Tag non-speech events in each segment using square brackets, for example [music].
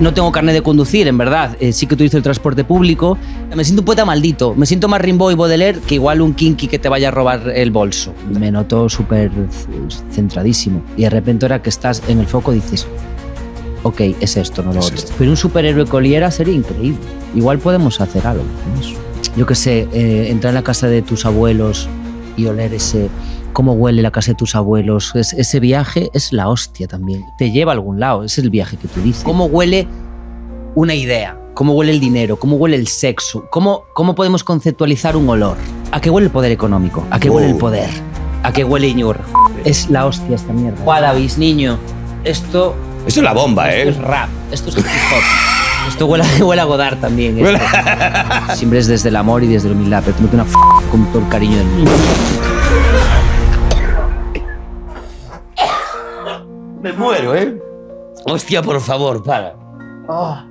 no tengo carnet de conducir, en verdad. Eh, sí que utilizo el transporte público. Me siento un poeta maldito. Me siento más Rimbaud y Baudelaire que igual un kinky que te vaya a robar el bolso. Me noto súper centradísimo. Y de repente ahora que estás en el foco dices, ok, es esto, no lo es Pero un superhéroe coliera sería increíble. Igual podemos hacer algo con eso. Yo qué sé, eh, entrar en la casa de tus abuelos y oler ese cómo huele la casa de tus abuelos. ese viaje es la hostia también. Te lleva a algún lado, es el viaje que tú dices. ¿Cómo huele una idea? ¿Cómo huele el dinero? ¿Cómo huele el sexo? ¿Cómo, cómo podemos conceptualizar un olor? ¿A qué huele el poder económico? ¿A qué huele el poder? ¿A qué huele Iñur? Es la hostia esta mierda. Guadavis, niño, esto... Esto es la bomba, ¿eh? Esto es rap, esto es hip hop. [laughs] Esto huele, a godar también. ¿eh? Siempre es desde el amor y desde la humildad, pero tengo una con todo el cariño del niño Me muero, ¿eh? Hostia, por favor, para. Ah.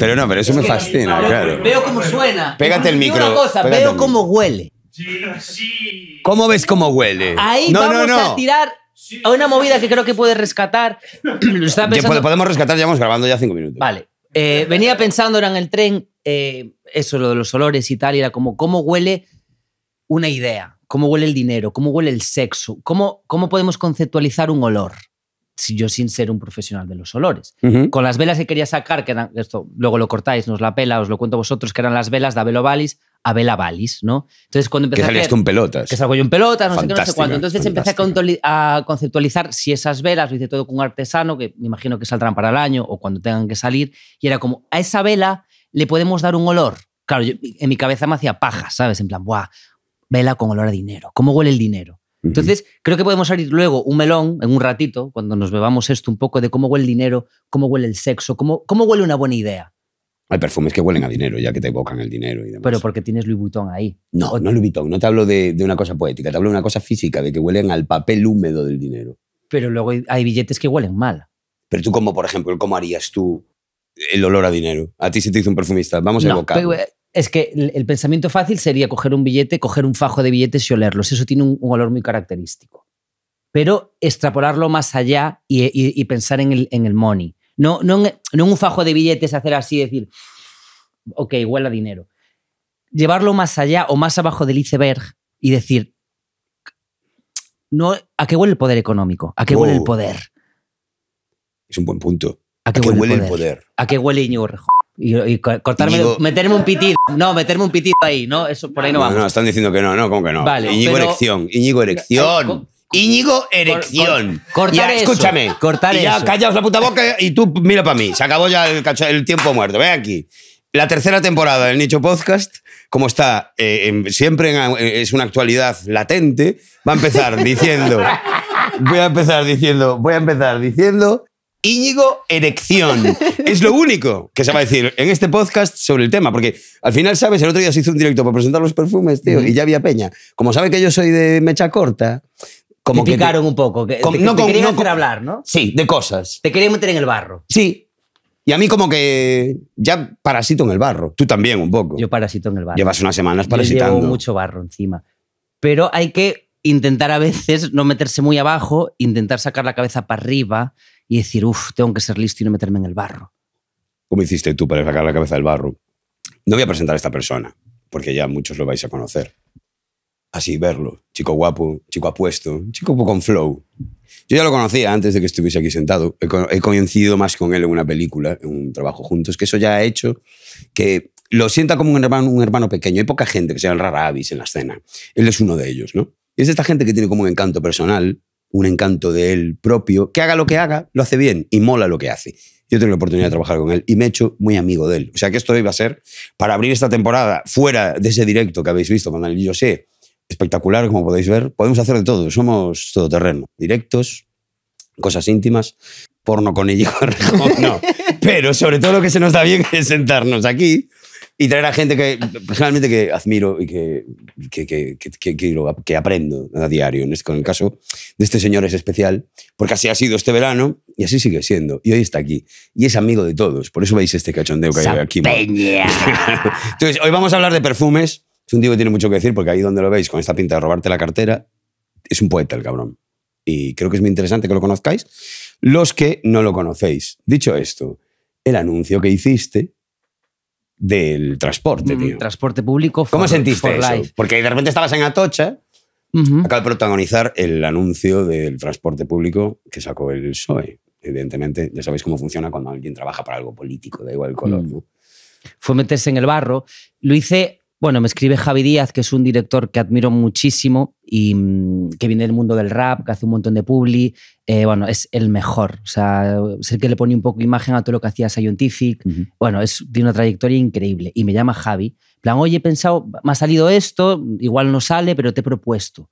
Pero no, pero eso me fascina, claro. Veo cómo suena. Pégate el micro. Una cosa, veo cómo huele. Sí, ¿Cómo ves cómo huele? Ahí vamos a tirar a una movida que creo que puede rescatar. [clears throat] Pues, lo Podemos rescatar, ya vamos grabando ya cinco minutos. Vale. Eh, venía pensando era en el tren, eh, eso, lo de los olores y tal, y era como cómo huele una idea, cómo huele el dinero, cómo huele el sexo, cómo, cómo podemos conceptualizar un olor yo sin ser un profesional de los olores. Con las velas que quería sacar, que eran, esto luego lo cortáis, nos la pela, os lo cuento vosotros, que eran las velas de Abelo Valis a Vela Valis, ¿no? Entonces cuando empecé que salías a pelotas. Que salgo yo un pelotas, no sé qué, no sé Entonces empecé a, conceptualizar si esas velas, lo hice todo con un artesano, que me imagino que saldrán para el año o cuando tengan que salir, y era como, a esa vela le podemos dar un olor. Claro, en mi cabeza me hacía paja, ¿sabes? En plan, ¡buah! Vela con olor a dinero. ¿Cómo huele el dinero? Entonces, creo que podemos abrir luego un melón en un ratito, cuando nos bebamos esto un poco, de cómo huele el dinero, cómo huele el sexo, cómo, cómo huele una buena idea. Hay perfumes que huelen a dinero, ya que te evocan el dinero y demás. Pero porque tienes Louis Vuitton ahí. No, no Louis Vuitton, no te hablo de, de una cosa poética, te hablo de una cosa física, de que huelen al papel húmedo del dinero. Pero luego hay billetes que huelen mal. Pero tú, como por ejemplo, ¿cómo harías tú el olor a dinero. A ti se te hizo un perfumista. Vamos a evocar. Es que el pensamiento fácil sería coger un billete, coger un fajo de billetes y olerlos. Eso tiene un, olor muy característico. Pero extrapolarlo más allá y, pensar en el, money. No, no, en, no un fajo de billetes hacer así y decir, ok, huele a dinero. Llevarlo más allá o más abajo del iceberg y decir, no, ¿a qué huele el poder económico? ¿A qué huele el uh. poder? Es un buen punto. ¿A qué, huele, el, poder? ¿A qué huele Íñigo y, cortarme, meterme un pitido. No, meterme un pitido ahí, ¿no? Eso por ahí no, vamos. No, están diciendo que no, no, ¿cómo que no? Íñigo Erección, Íñigo Erección. Eh, Íñigo Erección. cortar escúchame. callaos la puta boca y tú mira para mí. Se acabó ya el, el tiempo muerto. Ve aquí. La tercera temporada del Nicho Podcast, como está eh, siempre eh, es una actualidad latente, va a empezar diciendo. voy a empezar diciendo. Voy a empezar diciendo Íñigo Erección. Es lo único que se va a decir en este podcast sobre el tema, porque al final, ¿sabes? El otro día se hizo un directo para presentar los perfumes, tío, y ya había peña. Como sabe que yo soy de mecha corta, como te que picaron un poco, que no, querían hablar, ¿no? Sí, de cosas. Te querían meter en el barro. Sí. Y a mí como que ya parasito en el barro. Tú también un poco. Yo parasito en el barro. Llevas unas semanas parasitando. Yo llevo mucho barro encima. Pero hay que intentar a veces no meterse muy abajo, intentar sacar la cabeza para arriba, y decir, uff, tengo que ser listo y no meterme en el barro. ¿Cómo hiciste tú para sacar la cabeza del barro? No voy a presentar a esta persona, porque ya muchos lo vais a conocer. Así verlo, chico guapo, chico apuesto, chico con flow. Yo ya lo conocía antes de que estuviese aquí sentado. He coincidido más con él en una película, en un trabajo juntos, que eso ya ha hecho que lo sienta como un hermano, un hermano pequeño. Hay poca gente que sea el rara avis en la escena. Él es uno de ellos, ¿no? es esta gente que tiene como un encanto personal, un encanto de él propio, que haga lo que haga, lo hace bien y mola lo que hace. Yo tengo la oportunidad de trabajar con él y me he hecho muy amigo de él. O sea que esto iba a ser, para abrir esta temporada, fuera de ese directo que habéis visto con el sé espectacular, como podéis ver, podemos hacer de todo, somos todoterreno, directos, cosas íntimas, porno con ellos, no, [laughs] pero sobre todo lo que se nos da bien es sentarnos aquí y traer a gente que personalmente que admiro y que, que, que, que aprendo a diario. En el caso de este señor es especial, porque así ha sido este verano y así sigue siendo. Y hoy está aquí. Y es amigo de todos. Por eso veis este cachondeo que hay aquí. [laughs] Entonces, hoy vamos a hablar de perfumes. Es un tío que tiene mucho que decir, porque ahí donde lo veis, con esta pinta de robarte la cartera, es un poeta el cabrón. Y creo que es muy interesante que lo conozcáis. Los que no lo conocéis. Dicho esto, el anuncio que hiciste del transporte, mm, tío. Transporte público. For, ¿Cómo sentiste eso? Porque de repente estabas en Atocha. Uh de protagonizar el anuncio del transporte público que sacó el PSOE. Evidentemente, ya sabéis cómo funciona cuando alguien trabaja para algo político, da igual el color. Mm. Fue meterse en el barro. Lo hice bueno, me escribe Javi Díaz, que es un director que admiro muchísimo y mm, que viene del mundo del rap, que hace un montón de publi. Eh, bueno, es el mejor. O sea, es que le pone un poco imagen a todo lo que hacía Scientific. Bueno, es, de una trayectoria increíble. Y me llama Javi. plan, oye, he pensado, me ha salido esto, igual no sale, pero te he propuesto.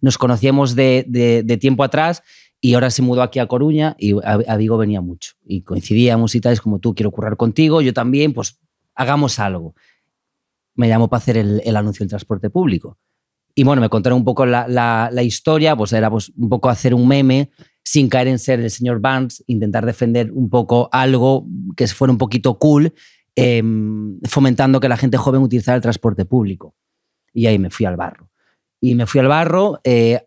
Nos conocíamos de, tiempo atrás y ahora se mudó aquí a Coruña y a, Vigo venía mucho. Y coincidíamos y tal, es como tú, quiero currar contigo, yo también, pues hagamos algo me llamó para hacer el, anuncio del transporte público. Y bueno, me contaron un poco la, historia, pues era pues, un poco hacer un meme sin caer en ser el señor Barnes, intentar defender un poco algo que fuera un poquito cool, em, fomentando que la gente joven utilizara el transporte público. Y ahí me fui al barro. Y me fui al barro, eh,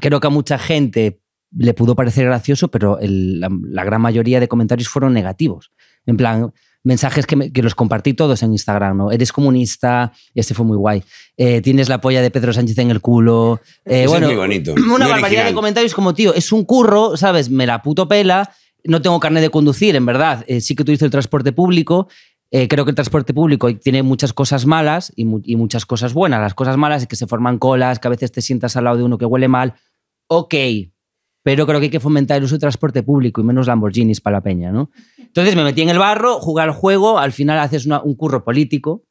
creo que a mucha gente le pudo parecer gracioso, pero la, la gran mayoría de comentarios fueron negativos. En plan, mensajes que, los compartí todos en Instagram, ¿no? Eres comunista, y este fue muy guay. Eh, tienes la polla de Pedro Sánchez en el culo. Eh, muy bonito. [clears throat] Una barbaridad de comentarios como, tío, es un curro, ¿sabes? Me la puto pela, no tengo carne de conducir, en verdad. Eh, sí que tú utilizo el transporte público. creo que el transporte público tiene muchas cosas malas y, y muchas cosas buenas. Las cosas malas es que se forman colas, que a veces te sientas al lado de uno que huele mal. Ok, pero creo que hay que fomentar el uso de transporte público y menos Lamborghinis para la peña, Entonces me metí en el barro, jugué al juego, al final haces un curro político,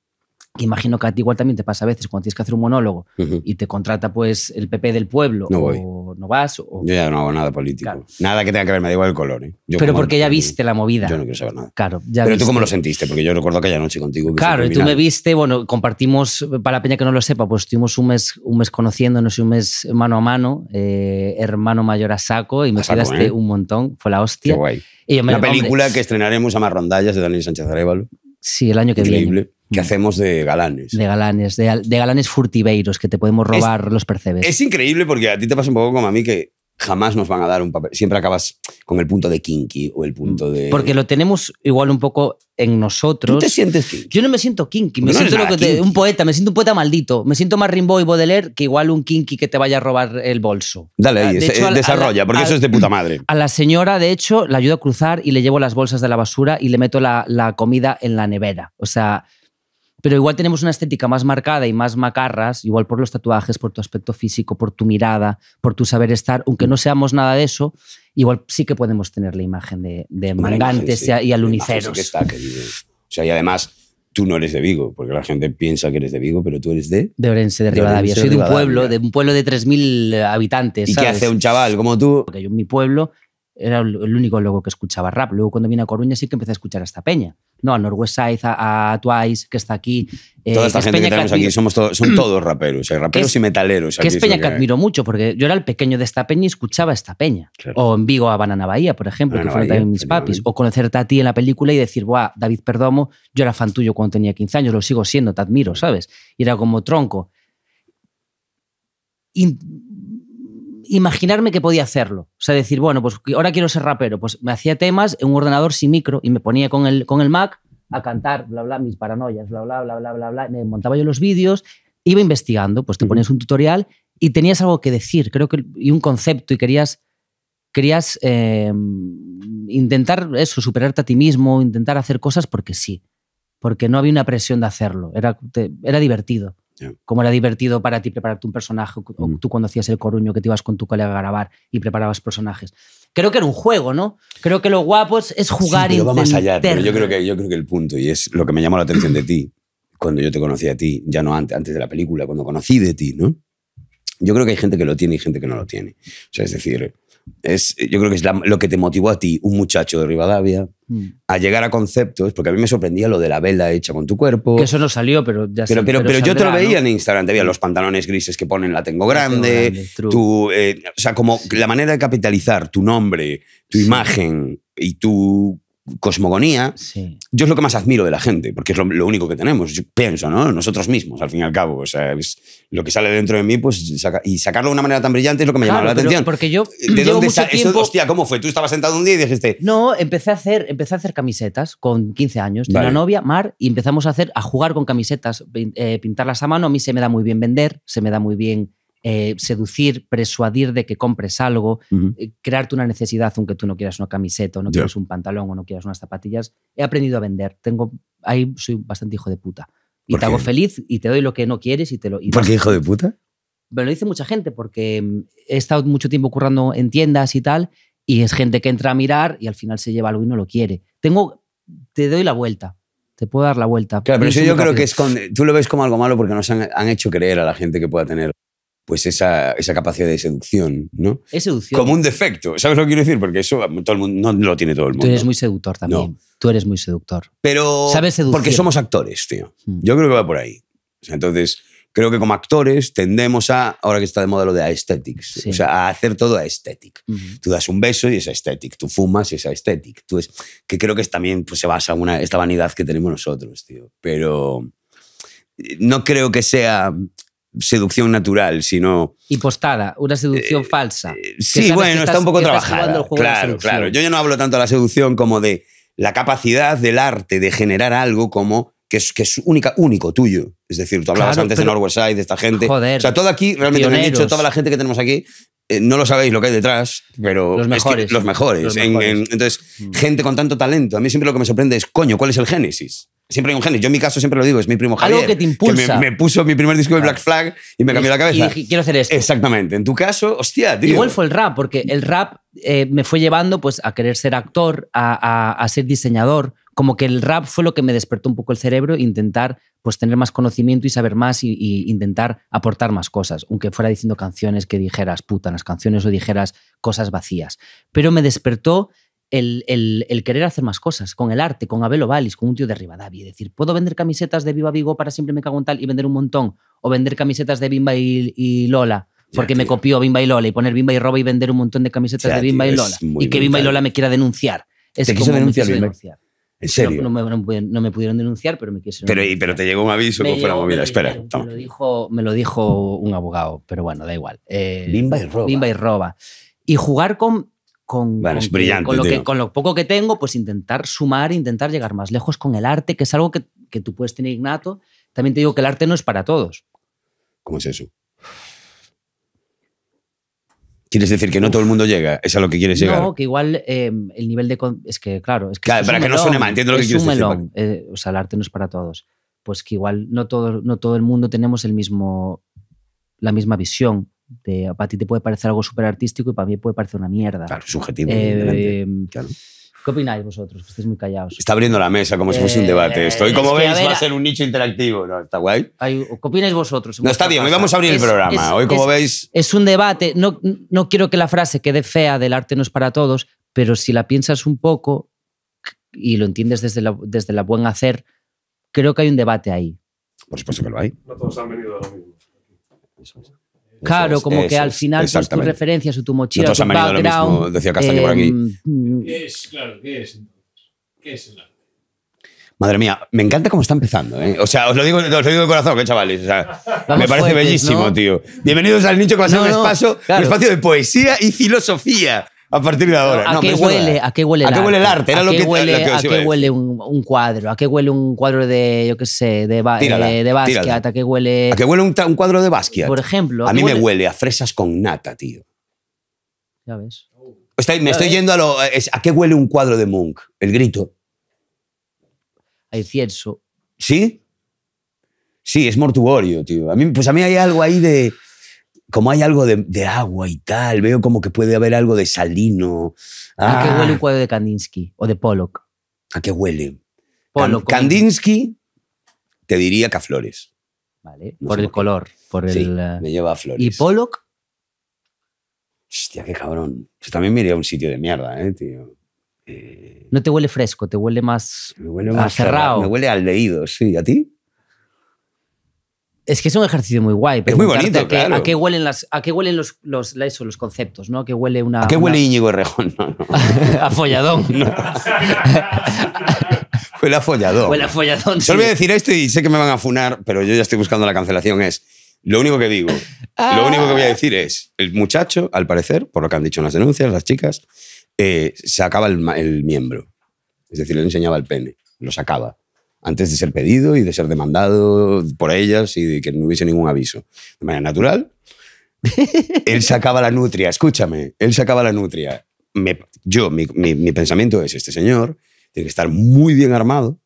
que imagino que a ti igual también te pasa a veces cuando tienes que hacer un monólogo y te contrata pues el PP del pueblo no o no vas. yo ya no hago nada político. Nada que tenga que ver, me da igual el color. ¿eh? Pero porque ya viste la movida. Yo no quiero saber nada. Claro, Pero tú cómo lo sentiste, porque yo recuerdo aquella noche contigo. claro, y tú me viste, bueno, compartimos, para la peña que no lo sepa, pues estuvimos un mes, un mes conociéndonos y un mes mano a mano, eh, hermano mayor a saco y me quedaste ¿eh? un montón, fue la hostia. Qué guay. Y Una película que estrenaremos a Marrondallas de Daniel Sánchez Arevalo. Sí, el año que Increíble que mm. hacemos de galanes. De galanes, de, galanes furtiveiros que te podemos robar los percebes. Es increíble porque a ti te pasa un poco como a mí que jamás nos van a dar un papel. Siempre acabas con el punto de kinky o el punto mm, de. Porque lo tenemos igual un poco en nosotros. ¿Tú te sientes Yo no me siento kinky, me siento un poeta, me siento un poeta maldito. Me siento más Rimbaud y Baudelaire que igual un kinky que te vaya a robar el bolso. Dale ahí, ah, eh, desarrolla, porque eso es de puta madre. A la señora, de hecho, la ayudo a cruzar y le llevo las bolsas de la basura y le meto la, la comida en la nevera. O sea pero igual tenemos una estética más marcada y más macarras, igual por los tatuajes, por tu aspecto físico, por tu mirada, por tu saber estar, aunque mm. no seamos nada de eso, igual sí que podemos tener la imagen de, de y aluniceros. O sea, y además tú no eres de Vigo, porque la gente piensa que eres de Vigo, pero tú eres de... De Orense, de Rivadavia. Soy de un pueblo, de un pueblo de 3.000 habitantes. ¿Y qué hace un chaval como tú? Porque yo en mi pueblo era el único loco que escuchaba rap. Luego cuando vine a Coruña sí que empecé a escuchar a esta peña. No, a Norwest Side, a, Twice, que está aquí. Eh, Toda esta gente que tenemos aquí son [clears throat] todos raperos, eh, raperos y metaleros. Que es peña que, admiro mucho, porque yo era el pequeño de esta peña y escuchaba esta peña. O en Vigo a Banana Bahía, por ejemplo, que fueron también mis papis. O conocerte a ti en la película y decir, guau, David Perdomo, yo era fan tuyo cuando tenía 15 años, lo sigo siendo, te admiro, ¿sabes? Y era como tronco imaginarme que podía hacerlo. O sea, decir, bueno, pues ahora quiero ser rapero. Pues me hacía temas en un ordenador sin micro y me ponía con el, con el Mac a cantar, bla, bla, mis paranoias, bla, bla, bla, bla, bla, bla. Me montaba yo los vídeos, iba investigando, pues te ponías un tutorial y tenías algo que decir, creo que, y un concepto y querías, querías em, intentar eso, superarte a ti mismo, intentar hacer cosas porque sí, porque no había una presión de hacerlo, era, era divertido. Cómo era divertido para ti prepararte un personaje, o mm. tú cuando hacías el coruño que te ibas con tu colega a grabar y preparabas personajes. Creo que era un juego, ¿no? Creo que lo guapo es, jugar y va más allá, pero yo creo que yo creo que el punto y es lo que me llamó la atención de ti cuando yo te conocí a ti, ya no antes, antes de la película, cuando conocí de ti, ¿no? Yo creo que hay gente que lo tiene y gente que no lo tiene. O sea, es decir, es, yo creo que es lo que te motivó a ti, un muchacho de Rivadavia, mm. a llegar a conceptos, porque a mí me sorprendía lo de la vela hecha con tu cuerpo. eso no salió, pero ya Pero, pero, yo te lo veía en Instagram, te veía los pantalones grises que ponen, la tengo grande, tu, eh, o sea, como la manera de capitalizar tu nombre, tu imagen y tu cosmogonía, yo es lo que más admiro de la gente, porque es lo, único que tenemos. Yo pienso, ¿no? Nosotros mismos, al fin y al cabo. O sea, lo que sale dentro de mí, pues, y sacarlo de una manera tan brillante es lo que me llama la atención. Porque yo. ¿De dónde mucho tiempo... hostia, ¿cómo fue? Tú estabas sentado un día y dijiste. No, empecé a hacer, empecé a hacer camisetas con 15 años. de una novia, Mar, y empezamos a hacer, a jugar con camisetas, eh, pintarlas a mano. A mí se me da muy bien vender, se me da muy bien eh, seducir, persuadir de que compres algo, eh, crearte una necesidad, aunque tú no quieras una camiseta, o no quieras un pantalón, o no quieras unas zapatillas. He aprendido a vender. Tengo, ahí soy bastante hijo de puta. Y te hago feliz y te doy lo que no quieres y te lo. ¿Por qué hijo de puta? Me lo dice mucha gente, porque mm, he estado mucho tiempo currando en tiendas y tal, y es gente que entra a mirar y al final se lleva algo y no lo quiere. Tengo, te doy la vuelta te puedo dar la vuelta. Claro, pero yo creo que es con, tú lo ves como algo malo porque nos han, han, hecho creer a la gente que pueda tener pues esa, capacidad de seducción, ¿no? Es seducción. Como un defecto, ¿sabes lo que quiero decir? Porque eso todo mundo, no lo tiene todo el mundo. Tú eres muy seductor también. Tú eres muy seductor. Pero... Sabes seducir. Porque somos actores, tío. Hmm. Yo creo que va por ahí. entonces, creo que como actores tendemos a, ahora que está de moda lo de aesthetics, o sea, a hacer todo aesthetic. Tú das un beso y es aesthetic, tú fumas y es aesthetic. Tú es, que creo que es también pues, se basa en una, esta vanidad que tenemos nosotros, tío. Pero no creo que sea seducción natural, sino... Impostada, una seducción eh, falsa. Eh, sí, bueno, está un poco trabajada. Claro, claro. Yo ya no hablo tanto de la seducción como de la capacidad del arte de generar algo como que es, que es única, único tuyo. Es decir, tú hablabas antes de North Side, de esta gente. o sea, todo aquí, realmente lo he dicho, toda la gente que tenemos aquí, eh, no lo sabéis lo que hay detrás, pero. Los mejores. los mejores. entonces, mm. gente con tanto talento. A mí siempre lo que me sorprende es, coño, ¿cuál es el génesis? Siempre hay un genio. Yo en mi caso siempre lo digo, es mi primo Javier. Algo que te impulsa. me, puso mi primer disco de Black Flag y me cambió la cabeza. Y quiero hacer esto. Exactamente. En tu caso, hostia, tío. Igual fue el rap, porque el rap eh, me fue llevando pues, a querer ser actor, a, ser diseñador. Como que el rap fue lo que me despertó un poco el cerebro, intentar pues, tener más conocimiento y saber más y, intentar aportar más cosas, aunque fuera diciendo canciones que dijeras puta las canciones o dijeras cosas vacías. Pero me despertó el, querer hacer más cosas, con el arte, con Abel Ovalis, con un tío de Rivadavia. Es decir, puedo vender camisetas de Viva Vigo para siempre me cago en tal y vender un montón, o vender camisetas de Bimba y, Lola. Porque me copió Bimba y Lola y poner Bimba y Roba y vender un montón de camisetas de Bimba y Lola. Y que Bimba y Lola me quiera denunciar. Es ¿Te denunciar, ¿En serio? No, me, pudieron denunciar, pero me Pero, denunciar. pero te llegó un aviso me que fuera movida. Espera. Me, lo dijo, me lo dijo un abogado, pero bueno, da igual. Eh, y Roba. Bimba y Roba. Y jugar con con, con, lo que, con, lo poco que tengo, pues intentar sumar, intentar llegar más lejos con el arte, que es algo que, tú puedes tener ignato, También te digo que el arte no es para todos. ¿Cómo es eso? ¿Quieres decir que no todo el mundo llega? ¿Es a lo que quieres llegar? No, que igual eh, el nivel de... Es que, claro, es que... para que no suene mal, entiendo lo que quieres decir. Eh, o sea, el arte no es para todos. Pues que igual no todo, no todo el mundo tenemos el mismo, la misma visión para ti te puede parecer algo súper artístico y para mí puede parecer una mierda. Claro, subjetivo. Eh, ¿Qué opináis vosotros? Que muy callados. Está abriendo la mesa como si fuese un eh, debate. Estoy, como veis, va a ser un nicho interactivo. No, está guay. ¿Qué opináis vosotros? No, está bien, hoy vamos a abrir el programa. Es, hoy, como veis. Es un debate. No, no quiero que la frase quede fea del arte no es para todos, pero si la piensas un poco y lo entiendes desde la, desde la buen hacer, creo que hay un debate ahí. Por supuesto que lo hay. No todos han venido a lo mismo. Eso es. Claro, como que al final pues, tus referencias o tu mochila, Nosotros han background, lo mismo, decía Castaño por aquí. Eh, ¿Qué es, claro, qué es, qué es el arte? Madre mía, me encanta cómo está empezando, ¿eh? O sea, os lo digo, de corazón, qué eh, chavales. me parece bellísimo, tío. Bienvenidos al nicho que va a ser espacio, un espacio de poesía y filosofía. A partir de ahora. ¿A, qué, huele, ¿a qué ¿A qué huele el arte? ¿A, qué, huele, un, cuadro? ¿A qué huele un cuadro de, yo qué sé, de, Basquiat? ¿A qué huele...? ¿A qué huele un, cuadro de Basquiat? Por ejemplo. A, mí me huele a fresas con nata, tío. Ya ves. me estoy yendo a lo... ¿A qué huele un cuadro de Munch? El grito. Hay cierso ¿Sí? Sí, es mortuorio, tío. A mí, pues a mí hay algo ahí de como hay algo de, agua y tal, veo como que puede haber algo de salino. ¿A qué huele un ah. cuadro de Kandinsky o de Pollock? ¿A qué huele? Pollock. Kandinsky te diría que a flores. Vale, por el color. Por sí, eh, me lleva a flores. ¿Y Pollock? Hostia, qué cabrón. Pues también me iría a un sitio de mierda, ¿eh, tío? Eh, no te huele fresco, te huele más, me huele más cerrado. Me huele al leído, sí. ¿A ti? Es que es un ejercicio muy guay. Es muy bonito, a, huelen, los, conceptos, ¿no? ¿A qué huele una...? Íñigo Errejón? [laughs] a folladón. [laughs] huele a folladón. Huele a folladón, sí. voy a decir esto y sé que me van a funar, pero yo ya estoy buscando la cancelación, es... Lo único que digo, ah. lo único que voy a decir es, el muchacho, al parecer, por lo que han dicho en las denuncias, las chicas, eh, sacaba el, el miembro. Es decir, le enseñaba el pene, lo sacaba antes de ser pedido y de ser demandado por ellas y de que no hubiese ningún aviso. De manera natural, [laughs] él sacaba la nutria, escúchame, él sacaba la nutria. yo, mi, mi, pensamiento es, este señor tiene que estar muy bien armado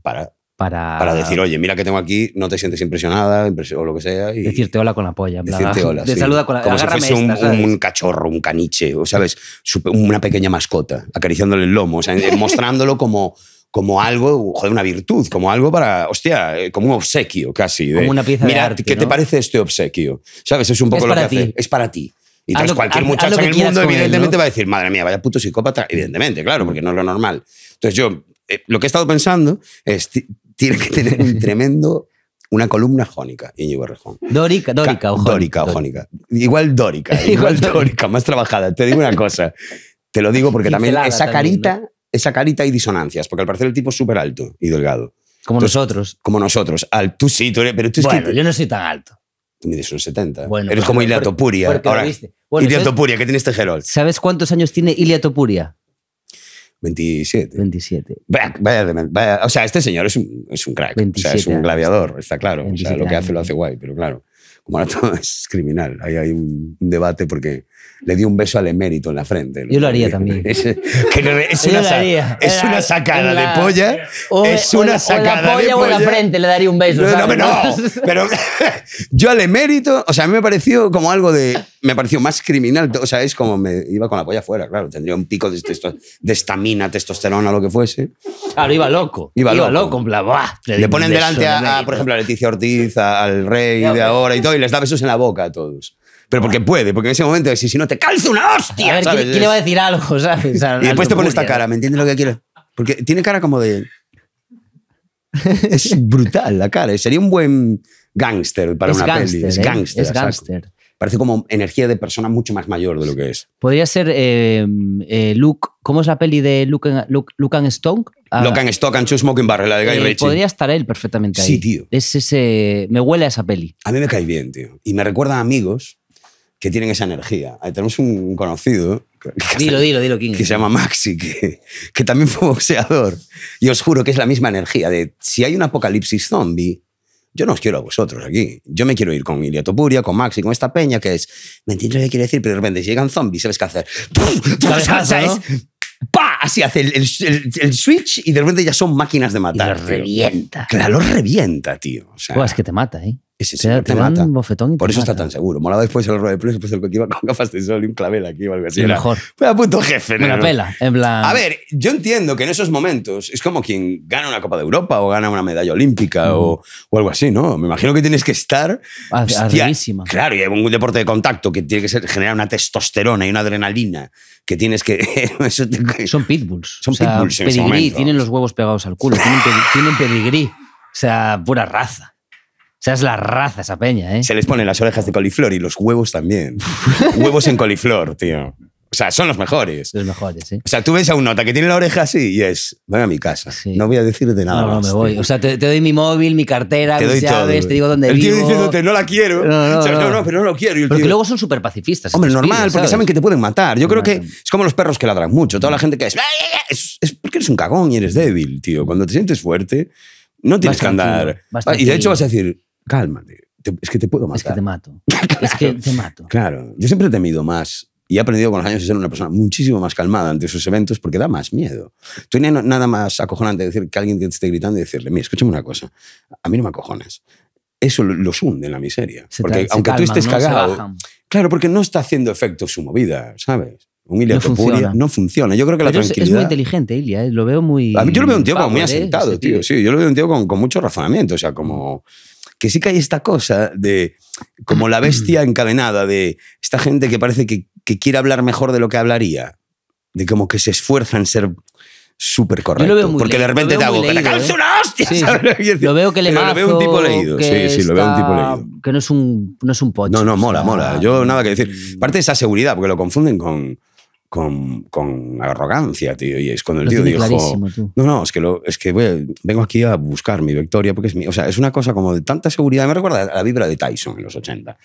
para, para... para decir, oye, mira que tengo aquí, no te sientes impresionada o lo que sea. Y decirte hola con la polla. Ah, saluda con la Como si fuese un, un, cachorro, un caniche, o sabes, una pequeña mascota, acariciándole el lomo, o sea, eh, mostrándolo como como algo, joder, una virtud, como algo para, hostia, eh, como un obsequio casi. como una pieza Mira, de arte, ¿qué te parece este obsequio? ¿Sabes? Es un poco lo que hace. Es para ti. Y cualquier muchacho en el mundo, evidentemente, va a decir, madre mía, vaya puto psicópata. Evidentemente, claro, porque no es lo normal. Entonces yo, eh, lo que he estado pensando es, tiene que tener un [laughs] tremendo una columna jónica, Íñigo Rejón. Dórica, dórica, o Dórica, jónica. Igual dórica, [laughs] igual dórica, más trabajada. Te digo una cosa, te lo digo porque [laughs] también esa carita, esa carita hay disonancias, porque al parecer el tipo es súper alto y delgado. Como nosotros. Como nosotros. tú sí, pero tú es bueno, yo no soy tan alto. Tú mides un 70. Bueno, eres como Iliatopuria Topuria. Ahora, ¿qué tiene este Gerol? ¿Sabes cuántos años tiene Iliatopuria? Topuria? 27. 27. Vaya, vaya, o sea, este señor es un, es un crack. o sea, es un gladiador, está claro. lo que hace lo hace guay, pero claro, como ahora [laughs] todo es criminal. Ahí hay un debate porque le dio un beso al emérito en la frente. Yo lo haría también. [laughs] Es, es, una, es una, sacada de polla. O, es una la, polla en la frente le daría un beso. No, pero [laughs] yo al emérito, o sea, a mí me pareció como algo de. Me pareció más criminal. O sea, es como me iba con la polla afuera, claro. Tendría un pico de, estamina, testosterona, lo que fuese. Claro, iba loco. Iba, iba loco. le, ponen delante, por ejemplo, a Leticia Ortiz, al rey de ahora y todo, y les da besos en la boca a todos pero porque puede, porque en ese momento, si, si no, te calza una hostia. A ver, ¿quién, le va a decir algo? [laughs] ¿sabes? y después te pone esta cara, ¿me entiendes lo que quiero? Porque tiene cara como de... es brutal la cara. Sería un buen gángster para una peli. Es gángster. Es ¿eh? gángster. Parece como energía de persona mucho más mayor de lo que es. Podría ser eh, eh, Luke. ¿Cómo es la peli de Luke, Luke Stone? Luke and Stone ah. Smoking Barrel, la de Guy Ritchie. Podría estar él perfectamente ahí. Sí, tío. Es ese, me huele a esa peli. A mí me cae bien, tío. Y me recuerda a amigos que tienen esa energía. Ahí tenemos un conocido. Que, dilo, dilo, dilo, King. Que se llama Maxi, que, también fue boxeador. Y os juro que es la misma energía de si hay un apocalipsis zombie, yo no os quiero a vosotros aquí. Yo me quiero ir con Iliotopuria, con Maxi, con esta peña que es. Me entiendo lo que quiere decir, pero de repente si llegan zombies, ¿sabes qué hacer? ¿Sabes? ¡pa! Así hace el, switch y de repente ya son máquinas de matar. Y revienta. Claro, los revienta, tío. O es que te mata, ¿eh? Ese te, te, Un bofetón y Por eso está tan seguro. Molaba después el de Plus, después el que iba con gafas de sol y un clavel aquí o algo así. mejor. a punto jefe, ¿no? Una pela, A ver, yo entiendo que en esos momentos es como quien gana una Copa de Europa o gana una medalla olímpica o, o, algo así, ¿no? Me imagino que tienes que estar... Arribísima. Claro, y hay un deporte de contacto que tiene que generar una testosterona y una adrenalina que tienes que... [laughs] Son pitbulls. Son o sea, pitbulls en pedigrí, tienen los huevos pegados al culo, tienen, tienen pedigrí. O sea, pura raza sea, es la raza esa peña, ¿eh? Se les ponen las orejas de coliflor y los huevos también. [laughs] huevos en coliflor, tío. O sea, son los mejores. Los mejores, sí. O sea, tú ves a un nota que tiene la oreja así y es, ven a mi casa. No voy a decirte nada. No, no, me voy. O sea, te, doy mi móvil, mi cartera, te te digo dónde vivo. El tío diciéndote, no la quiero. No, no, no, pero no lo quiero. Y porque luego son súper pacifistas. Hombre, normal, porque saben que te pueden matar. Yo creo que es como los perros que ladran mucho. Toda la gente que es, es, porque eres un cagón y eres débil, tío. Cuando te sientes fuerte, no tienes que andar. Ah, y de hecho vas a decir, cálmate, es que te puedo matar. Es que te mato. [laughs] es que te mato. Claro, yo siempre he temido más y he aprendido con los años a ser una persona muchísimo más calmada ante esos eventos porque da más miedo. Tú no nada más acojonante decir que alguien te esté gritando y decirle, mira, escúchame una cosa, a mí no me acojonas. Eso los hunde en la miseria. porque aunque tú estés cagado... claro, porque no está haciendo efecto su movida, ¿sabes? Un no funciona. no funciona. Yo creo que la tranquilidad... Es muy inteligente, Ilia. ¿eh? Lo veo muy... yo lo veo un tío muy asentado, tío. Sí, yo lo veo un tío con, con mucho razonamiento. O sea, como... Mm que sí que hay esta cosa de, como la bestia encadenada, de esta gente que parece que, quiere hablar mejor de lo que hablaría, de como que se esfuerza en ser súper correcto. porque de repente te hago, ¡que ¿eh?". una hostia! Lo veo que le mazo, Lo veo un tipo leído, sí, sí, lo veo un tipo leído. Que no es un, no es un pocho. No, no, mola, mola. Yo nada que decir. parte de esa seguridad, porque lo confunden con con, arrogancia, tío. Y es cuando el tío dijo. No, no, es que, es que vengo aquí a buscar mi victoria, porque es O sea, es una cosa como de tanta seguridad. Me recuerda a la vibra de Tyson en los 80.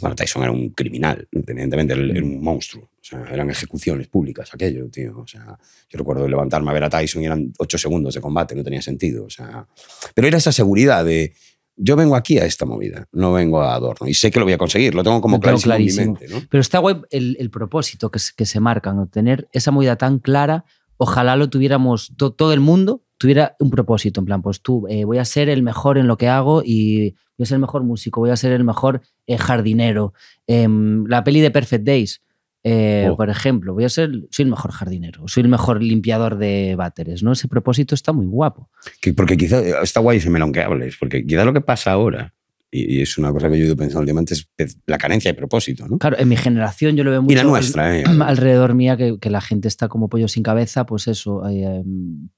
Bueno, Tyson era un criminal, evidentemente, era un monstruo. O sea, eran ejecuciones públicas aquello, tío. O sea, yo recuerdo levantarme a ver a Tyson y eran ocho segundos de combate, no tenía sentido. O sea, pero era esa seguridad de yo vengo aquí a esta movida, no vengo a Adorno. Y sé que lo voy a conseguir, lo tengo como clarísimo, Pero está web el, propósito que, se marca, ¿no? tener esa movida tan clara. Ojalá lo tuviéramos todo el mundo, tuviera un propósito, en plan, pues tú, eh, voy a ser el mejor en lo que hago y voy a ser el mejor músico, voy a ser el mejor eh, jardinero. Em, la peli de Perfect Days, eh, oh. Por ejemplo, voy a ser, soy el mejor jardinero, soy el mejor limpiador de váteres, ¿no? Ese propósito está muy guapo. porque quizá, eh, está guay ese melón que hables, porque quizá lo que pasa ahora, y, es una cosa que yo he ido pensando últimamente, es la carencia de propósito, ¿no? Claro, en mi generación yo lo veo mucho. Y la nuestra, eh. [clears throat] Alrededor mía, que, la gente está como pollo sin cabeza, pues eso, eh, em,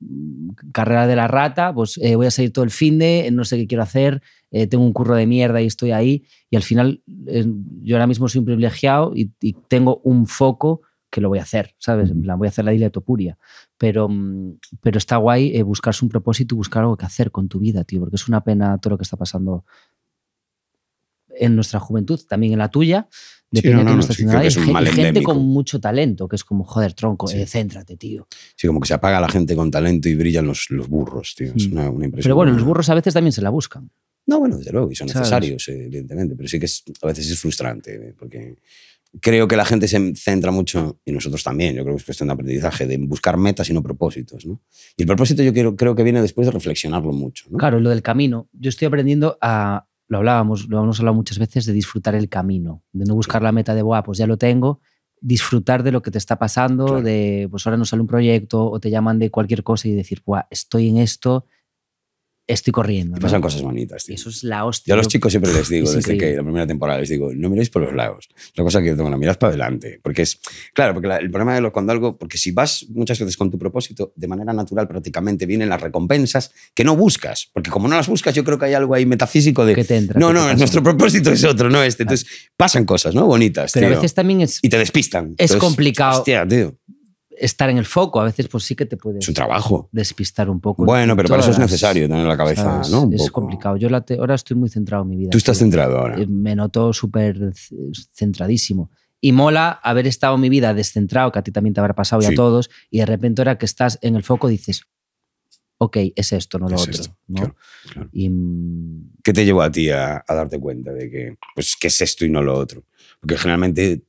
Mm, carrera de la rata, pues eh, voy a salir todo el fin de, eh, no sé qué quiero hacer, eh, tengo un curro de mierda y estoy ahí. Y al final, yo ahora mismo soy un privilegiado y, tengo un foco que lo voy a hacer, ¿sabes? En voy a hacer la de Pero, mm, pero está guay buscarse un propósito y buscar algo que hacer con tu vida, tío, porque es una pena todo lo que está pasando en nuestra juventud, también en la tuya, depende de nuestras no, es gente con mucho talento, que es como, joder, tronco, eh, céntrate, tío. Sí, como que se apaga la gente con talento y brillan los, los burros, tío. Es mm. una, impresión. Pero bueno, los burros a veces también se la buscan. No, bueno, desde luego, y son necesarios, eh, evidentemente, pero sí que a veces es frustrante, eh, porque creo que la gente se centra mucho, y nosotros también, yo creo que es cuestión de aprendizaje, de buscar metas y no propósitos. ¿no? Y el propósito yo creo, creo que viene después de reflexionarlo mucho. Claro, lo del camino. Yo estoy aprendiendo a, lo hablábamos, lo hemos hablado muchas veces, de disfrutar el camino, de no buscar la meta de, guau pues ya lo tengo, disfrutar de lo que te está pasando, de, pues ahora nos sale un proyecto o te llaman de cualquier cosa y decir, guau estoy en esto, estoy corriendo. Pasan cosas bonitas. Tío. Eso es la hostia. Yo a los chicos siempre les [laughs] digo, desde que la primera temporada les digo, no miréis por los lados. La cosa que tengo, la mirad para adelante. Porque es, claro, porque el problema de lo cuando algo, porque si vas muchas veces con tu propósito, de manera natural prácticamente vienen las recompensas que no buscas. Porque como no las buscas, yo creo que hay algo ahí metafísico de... Que te no, no, nuestro propósito es otro, no este. Entonces pasan cosas, ¿no? Bonitas. Pero a veces también es... Y te despistan. Es complicado. Hostia, tío estar en el foco. A veces, pues sí que te puede trabajo. Despistar un poco. Bueno, pero para eso es necesario tener la cabeza, ¿no? es complicado. Yo la ahora estoy muy centrado en mi vida. Tú estás eh, centrado ahora. Eh, me noto súper centradísimo. Y mola haber estado en mi vida descentrado, que a ti también te habrá pasado y a todos, y de repente ahora que estás en el foco dices, ok, es esto, no lo otro. Y, mm, ¿Qué te llevó a ti a, a, darte cuenta de que, pues, qué es esto y no lo otro? Porque generalmente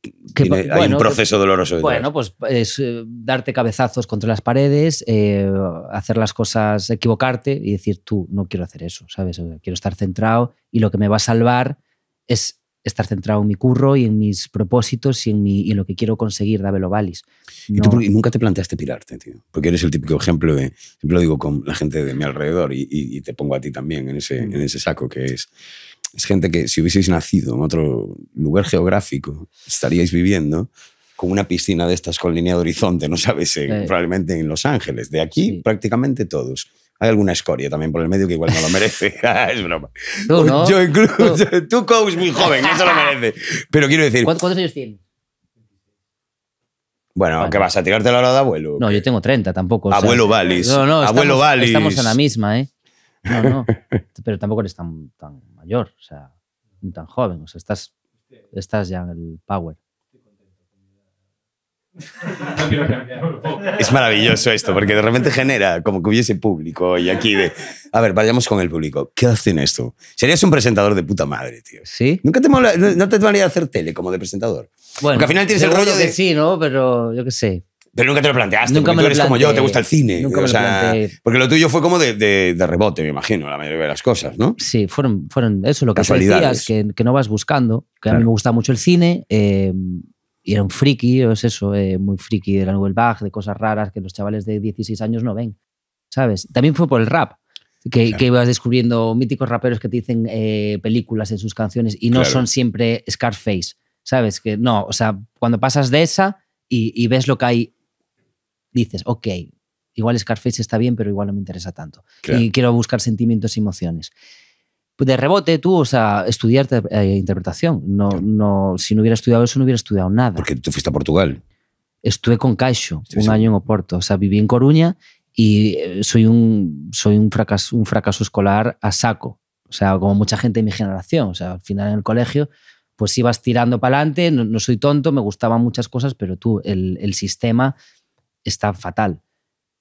hay un proceso doloroso. Bueno, pues es eh, darte cabezazos contra las paredes, eh, hacer las cosas, equivocarte y decir, tú, no quiero hacer eso, ¿sabes? Quiero estar centrado y lo que me va a salvar es estar centrado en mi curro y en mis propósitos y en, mi, y lo que quiero conseguir Dave ¿Y tú nunca te planteaste pirarte, tío? Porque eres el típico ejemplo de, siempre lo digo con la gente de mi alrededor y, te pongo a ti también en ese, mm. en ese saco que es es gente que si hubieseis nacido en otro lugar geográfico, estaríais viviendo con una piscina de estas con línea de horizonte, no sabes, eh, probablemente en Los Ángeles. De aquí prácticamente todos. Hay alguna escoria también por el medio que igual no lo merece. [laughs] [laughs] es broma. Tú, ¿no? Yo incluso. Tú, [laughs] tú coach, muy joven, eso lo merece. Pero quiero decir. ¿Cuántos años tienes? Bueno, que vas a tirarte la hora de abuelo? No, yo tengo 30 tampoco. Abuelo o No, no, estamos, en la misma, ¿eh? No, no. Pero tampoco eres tan mayor, o sea, tan joven, o sea, estás, estás ya en el power. [laughs] Es maravilloso esto, porque de repente genera como que hubiese público y aquí de... A ver, vayamos con el público. ¿Qué hacen esto? Serías un presentador de puta madre, tío. ¿Sí? ¿Nunca te mola, no te hacer tele como de presentador? Bueno, al final tienes el rollo de... sí, ¿no? Pero yo qué sé. Pero nunca te lo planteaste. Nunca tú eres como yo, te gusta el cine. Porque lo tuyo fue como de, de, rebote, me imagino, la mayoría de las cosas, ¿no? Sí, fueron, fueron eso, lo que decías, que, que no vas buscando. Que a mí me gusta mucho el cine. Eh, y era un friki, es eso, eh, muy friki de la Nouvelle Vague, de cosas raras que los chavales de 16 años no ven, ¿sabes? También fue por el rap. Que, que, ibas descubriendo míticos raperos que te dicen eh, películas en sus canciones y no son siempre Scarface, ¿sabes? Que no, o sea, cuando pasas de esa y, y, ves lo que hay dices, ok, igual Scarface está bien, pero igual no me interesa tanto. Y quiero buscar sentimientos y emociones. de rebote tú, o sea, estudiar eh, interpretación. No, no, si no hubiera estudiado eso, no hubiera estudiado nada. Porque tú fuiste a Portugal. Estuve con Caixo un año en Oporto. O sea, viví en Coruña y eh, soy un, soy un, fracaso, un fracaso escolar a saco. O sea, como mucha gente de mi generación. O sea, al final en el colegio pues ibas tirando para adelante, no, no, soy tonto, me gustaban muchas cosas, pero tú, el, el sistema está fatal.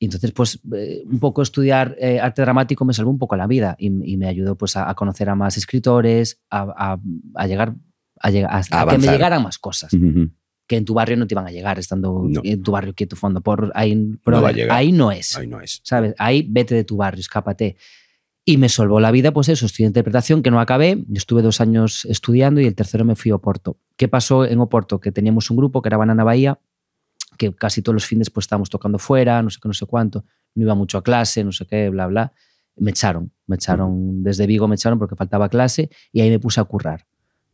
Y entonces, pues, eh, un poco estudiar eh, arte dramático me salvó un poco la vida y, me ayudó pues, a, conocer a más escritores, a, llegar a, llegar, hasta que me llegaran más cosas. Que en tu barrio no te iban a llegar estando en tu barrio quieto fondo. Por, ahí, no ahí no es. Ahí no es. ¿Sabes? Ahí vete de tu barrio, escápate. Y me salvó la vida, pues eso, estudié interpretación, que no acabé. estuve dos años estudiando y el tercero me fui a Oporto. ¿Qué pasó en Oporto? Que teníamos un grupo que era Banana Bahía que casi todos los fines pues estábamos tocando fuera, no sé qué, no sé cuánto, no iba mucho a clase, no sé qué, bla, bla. Me echaron, me echaron, desde Vigo me echaron porque faltaba clase y ahí me puse a currar.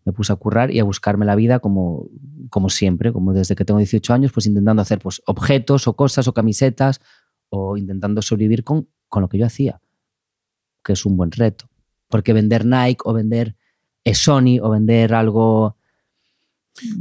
Me puse a currar y a buscarme la vida como, como siempre, como desde que tengo 18 años, pues intentando hacer pues, objetos o cosas o camisetas o intentando sobrevivir con, con lo que yo hacía, que es un buen reto. Porque vender Nike o vender eh, Sony o vender algo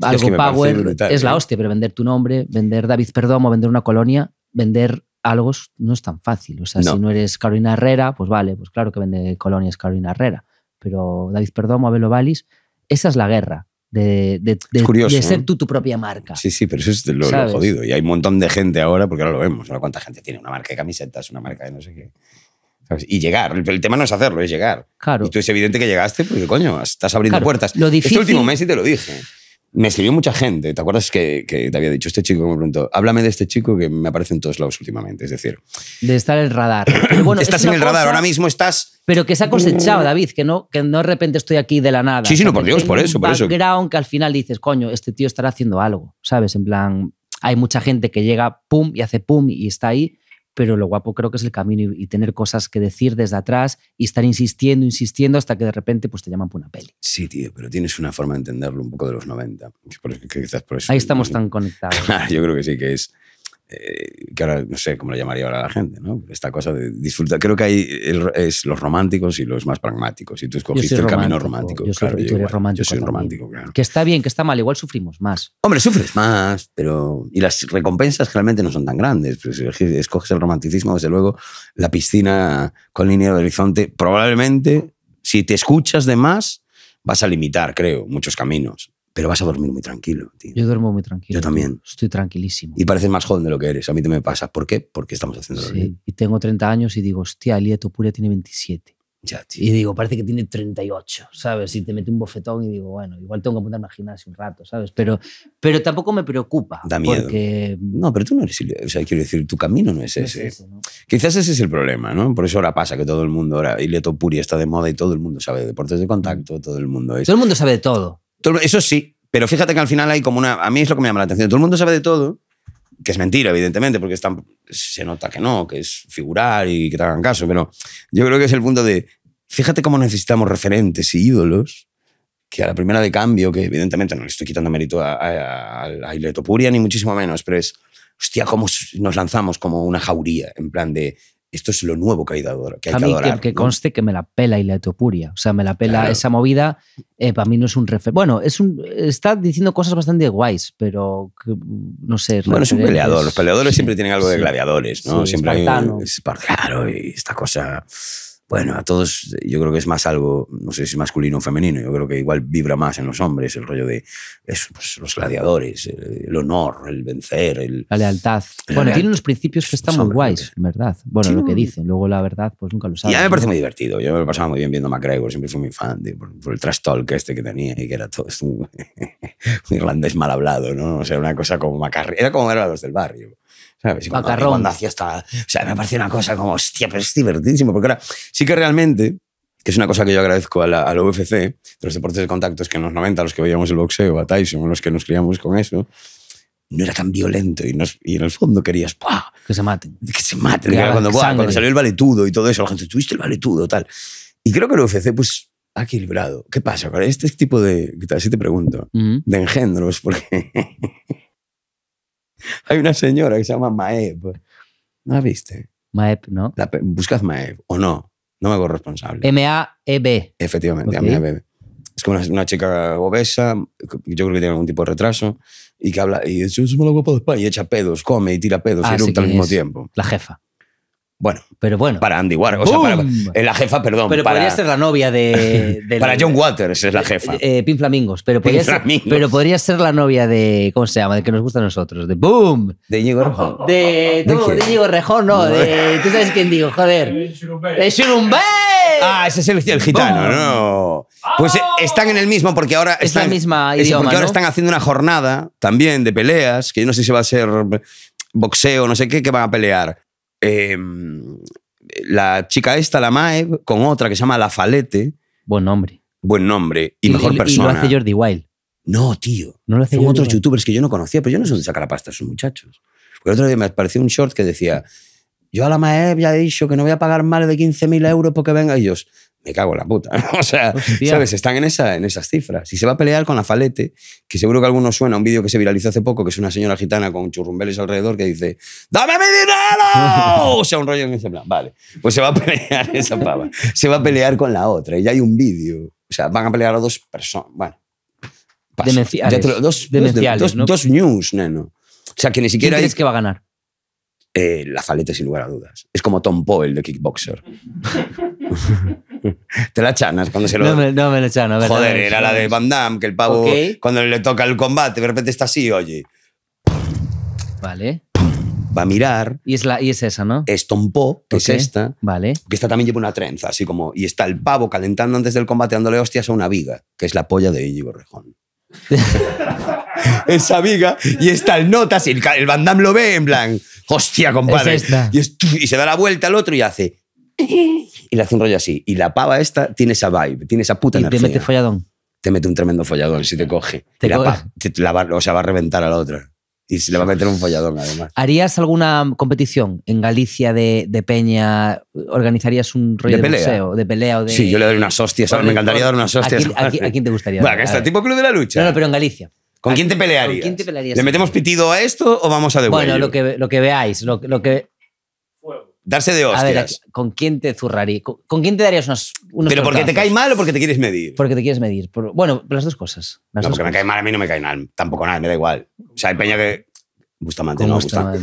algo power es la ¿eh? hostia, pero vender tu nombre, vender David Perdomo, vender una colonia, vender algo no es tan fácil. O sea, si no eres Carolina Herrera, pues vale, pues claro que vende colonias Carolina Herrera. Pero David Perdomo, Abel Valis, esa es la guerra. De, de, de, ser ¿eh? tú tu propia marca. Sí, sí, pero eso es lo, jodido. Y hay un montón de gente ahora, porque ahora lo vemos, ahora cuánta gente tiene una marca de camisetas, una marca de no sé qué. Y llegar. El, tema no es hacerlo, es llegar. Claro. Y tú es evidente que llegaste porque, coño, estás abriendo puertas. Lo difícil, este último mes y te lo dije. Me escribió mucha gente. ¿Te acuerdas que, te había dicho este chico? Me preguntó, háblame de este chico que me aparece en todos lados últimamente. Es decir, de estar en el radar. [clears throat] bueno, estás en el radar, ahora mismo estás. Pero que se ha cosechado, David, que no, que no de repente estoy aquí de la nada. Sí, sí, no, por Dios, por eso, por eso. background que al final dices, coño, este tío estará haciendo algo, ¿sabes? En plan, hay mucha gente que llega pum y hace pum y está ahí pero lo guapo creo que es el camino y, tener cosas que decir desde atrás y estar insistiendo, insistiendo hasta que de repente pues te llaman por una peli. Sí, tío, pero tienes una forma de entenderlo un poco de los 90. quizás por eso Ahí estamos tan conectados. [laughs] yo creo que sí, que es eh, que ahora no sé cómo lo llamaría ahora la gente, ¿no? Esta cosa de disfrutar. Creo que hay es los románticos y los más pragmáticos. Y tú escogiste el camino romántico. Yo soy, romántico. claro. Que está bien, que está mal, igual sufrimos más. Hombre, sufres más, pero. Y las recompensas realmente no son tan grandes. si escoges el romanticismo, desde luego, la piscina con línea de horizonte, probablemente, si te escuchas de más, vas a limitar, creo, muchos caminos pero vas a dormir muy tranquilo. Tío. Yo duermo muy tranquilo. Yo también. Estoy tranquilísimo. Y pareces más joven de lo que eres. A mí te me pasa. ¿Por qué? Porque estamos haciendo sí. Y tengo 30 años y digo, hostia, Elia Topuria tiene 27. Ya, tío. Y digo, parece que tiene 38, ¿sabes? Y te mete un bofetón y digo, bueno, igual tengo que apuntarme al gimnasio un rato, ¿sabes? Pero, pero tampoco me preocupa. Da miedo. No, pero tú no eres. O sea, quiero decir, tu camino no es ese. Quizás ese es el problema, ¿no? Por eso ahora pasa que todo el mundo, ahora Ileto Puri está de moda y todo el mundo sabe deportes de contacto, todo el mundo es. Todo el mundo sabe de todo eso sí, pero fíjate que al final hay como una... A mí es lo que me llama la atención. Todo el mundo sabe de todo, que es mentira, evidentemente, porque se nota que no, que es figurar y que te hagan caso, pero yo creo que es el punto de, fíjate cómo necesitamos referentes y ídolos, que a la primera de cambio, que evidentemente no le estoy quitando mérito a, Iletopuria, ni muchísimo menos, pero es, hostia, cómo nos lanzamos como una jauría, en plan de, esto es lo nuevo que hay, que, a mí que conste que me la pela y la etopuria. O sea, me la pela esa movida. Eh, para mí no es un referente. Bueno, es está diciendo cosas bastante guays, pero no sé. Bueno, es un peleador. Los peleadores siempre tienen algo de gladiadores, ¿no? siempre es hay Claro, y esta cosa bueno, a todos yo creo que es más algo, no sé si masculino o femenino, yo creo que igual vibra más en los hombres el rollo de pues, los gladiadores, el honor, el vencer, la lealtad. bueno, tiene unos principios que están muy guays, en verdad. Bueno, lo que dice, luego la verdad, pues nunca lo sabes. Ya me parece muy divertido, yo me lo pasaba muy bien viendo a McGregor, siempre fui muy fan por, el trash talk este que tenía y que era todo un, [laughs] un irlandés mal hablado, ¿no? O sea, una cosa como Macarri, era como a los del barrio. ¿Sabes? Cuando, hacía esta, o sea, me parecía una cosa como, hostia, pero es divertidísimo. Porque ahora sí que realmente que es una cosa que yo agradezco a la, a UFC, de los deportes de contacto, es que en los 90 los que veíamos el boxeo, a Tyson, los que nos criamos con eso, no era tan violento y, nos, y en el fondo querías ¡pua! que se maten. Que se cuando, cuando, salió el valetudo y todo eso, la gente, tuviste el valetudo, tal. Y creo que el UFC, pues, ha equilibrado. ¿Qué pasa? Con este tipo de, así te pregunto, de engendros, porque... [laughs] [laughs] Hay una señora que se llama Maeb. ¿No la viste? Maeb, ¿no? La, buscas Maeb o no. No me hago responsable. M-A-E-B. Efectivamente, m a e, e Es como una, chica obesa, yo creo que tiene algún tipo de retraso, y que habla, y es una guapa de España, y echa pedos, come y tira pedos, y ah, al mismo tiempo. La jefa. Bueno, pero bueno. Para Andy Warhol. O para, la jefa, perdón. Pero podría ser la novia de. [laughs] para John Waters es la eh, jefa. Eh, Pin Flamingos. Pero podría, Ser, pero podría ser la novia de. ¿Cómo se llama? De que nos gusta a nosotros. De Boom. De Íñigo ah, Rejón. Ah, ah, de. ¿De, Íñigo Rejón, no. De, ¿Tú sabes quién digo? Joder. De [laughs] Shirumbey. Ah, ese es el, gitano, ¿no? Pues eh, están en el mismo porque ahora. Es la misma idioma, Porque ahora están haciendo una jornada también de peleas que yo no sé si va a ser boxeo, no sé qué, que van a pelear. Em, la chica esta, la Maeve, con otra que se llama La Falete. Buen nombre. Buen nombre y, mejor persona. Y lo hace Jordi Wild. No, tío. No Son otros youtubers que yo no conocía, pero yo no sé dónde sacar la pasta esos muchachos. Porque el otro día me apareció un short que decía yo a la Maeb ya he dicho que no voy a pagar más de 15.000 euros porque venga ellos me cago en la puta. [laughs] o sea, ¿sabes? Están en, esa, en esas cifras. Y se va a pelear con la falete, que seguro que alguno suena un vídeo que se viralizó hace poco, que es una señora gitana con churrumbeles alrededor que dice, ¡dame mi dinero! [laughs] o sea, un rollo en ese plan. Vale, pues se va a [laughs] pelear esa pava. Se va a pelear con la otra. Y ya hay un vídeo. O sea, van a pelear a dos personas. Bueno. Demenciales. Te dos, news, neno. O sea, que ni siquiera... ¿Quién hay... que va a ganar? Eh, la falete, sin lugar a dudas. Es como Tom Poe, el de Kickboxer. [laughs] Te la chanas cuando se lo. No me, la me Joder, era la de Van Damme, que el pavo, cuando le toca el combate, de repente está así, oye. Vale va a mirar. Y es, la, y es esa, ¿no? estompó que es esta. Vale. Que esta también lleva una trenza, así como. Y está el pavo calentando antes del combate dándole hostias a una viga, que es la polla de Íñigo Rejón. [laughs] esa viga y está el notas y el, Van Damme lo ve en blanco. hostia, compadre. esta. y se da la vuelta al otro y hace. [laughs] y le hace un rollo así. Y la pava esta tiene esa vibe, tiene esa puta y te mete folladón. Te mete un tremendo folladón si te coge. ¿Te la, va, o sea, va a reventar a la otra. Y se le va a meter un folladón, además. ¿Harías alguna competición en Galicia de, Peña? ¿Organizarías un rollo de, pelea? de pelea o de...? Sí, yo le daría unas hostias. me encantaría dar unas hostias. ¿A quién, te gustaría Bueno, a este tipo Club de la Lucha. No, pero en Galicia. ¿Con quién te pelearías? ¿Con quién te pelearías? ¿Le metemos pitido a esto o vamos a de Bueno, lo que, lo que veáis. lo que, Darse de hostias. A ver, ¿con quién te zurraría? ¿Con, quién te darías unos, ¿Pero porque te cae mal o porque te quieres medir? Porque te quieres medir. bueno, las dos cosas. no, porque me cae mal a mí no me cae nada. Tampoco nada, me da igual. O sea, hay peña que... Bustamante, no, Bustamante.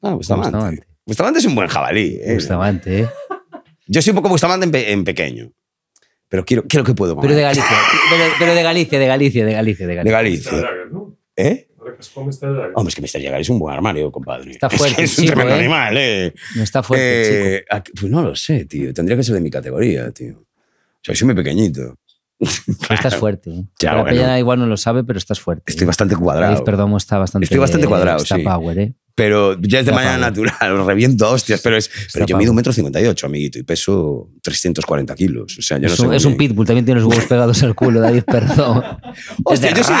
Bustamante. Ah, Bustamante. es un buen jabalí. Eh. Bustamante, ¿eh? Yo soy un poco Bustamante en, pequeño. Pero quiero, quiero que puedo Pero de Galicia. pero, pero, de Galicia, de Galicia, de Galicia, de Galicia. De Galicia. ¿Eh? como Mr. Jagger. Hombre, es que Mr. Jagger es un buen armario, compadre. Está [laughs] fuerte. Es, es un tremendo ¿eh? animal, ¿eh? No está fuerte. Eh, chico. Pues no lo sé, tío. Tendría que ser de mi categoría, tío. O sea, soy muy pequeñito. [laughs] Estás fuerte. ¿eh? Ya, la bueno. igual no lo sabe, pero estás fuerte. Estoy ¿eh? bastante cuadrado. Perdón, está bastante. Estoy bastante eh, cuadrado. Está power, ¿eh? pero ya es de manera natural, lo [laughs] reviento hostias, pero es... Pero yo mido un metro cincuenta y ocho, amiguito, y peso 340 kilos. O sea, yo no es, sé un, es un pitbull, también tienes huevos pegados al culo, David, [laughs] perdón. Hostia, yo sí.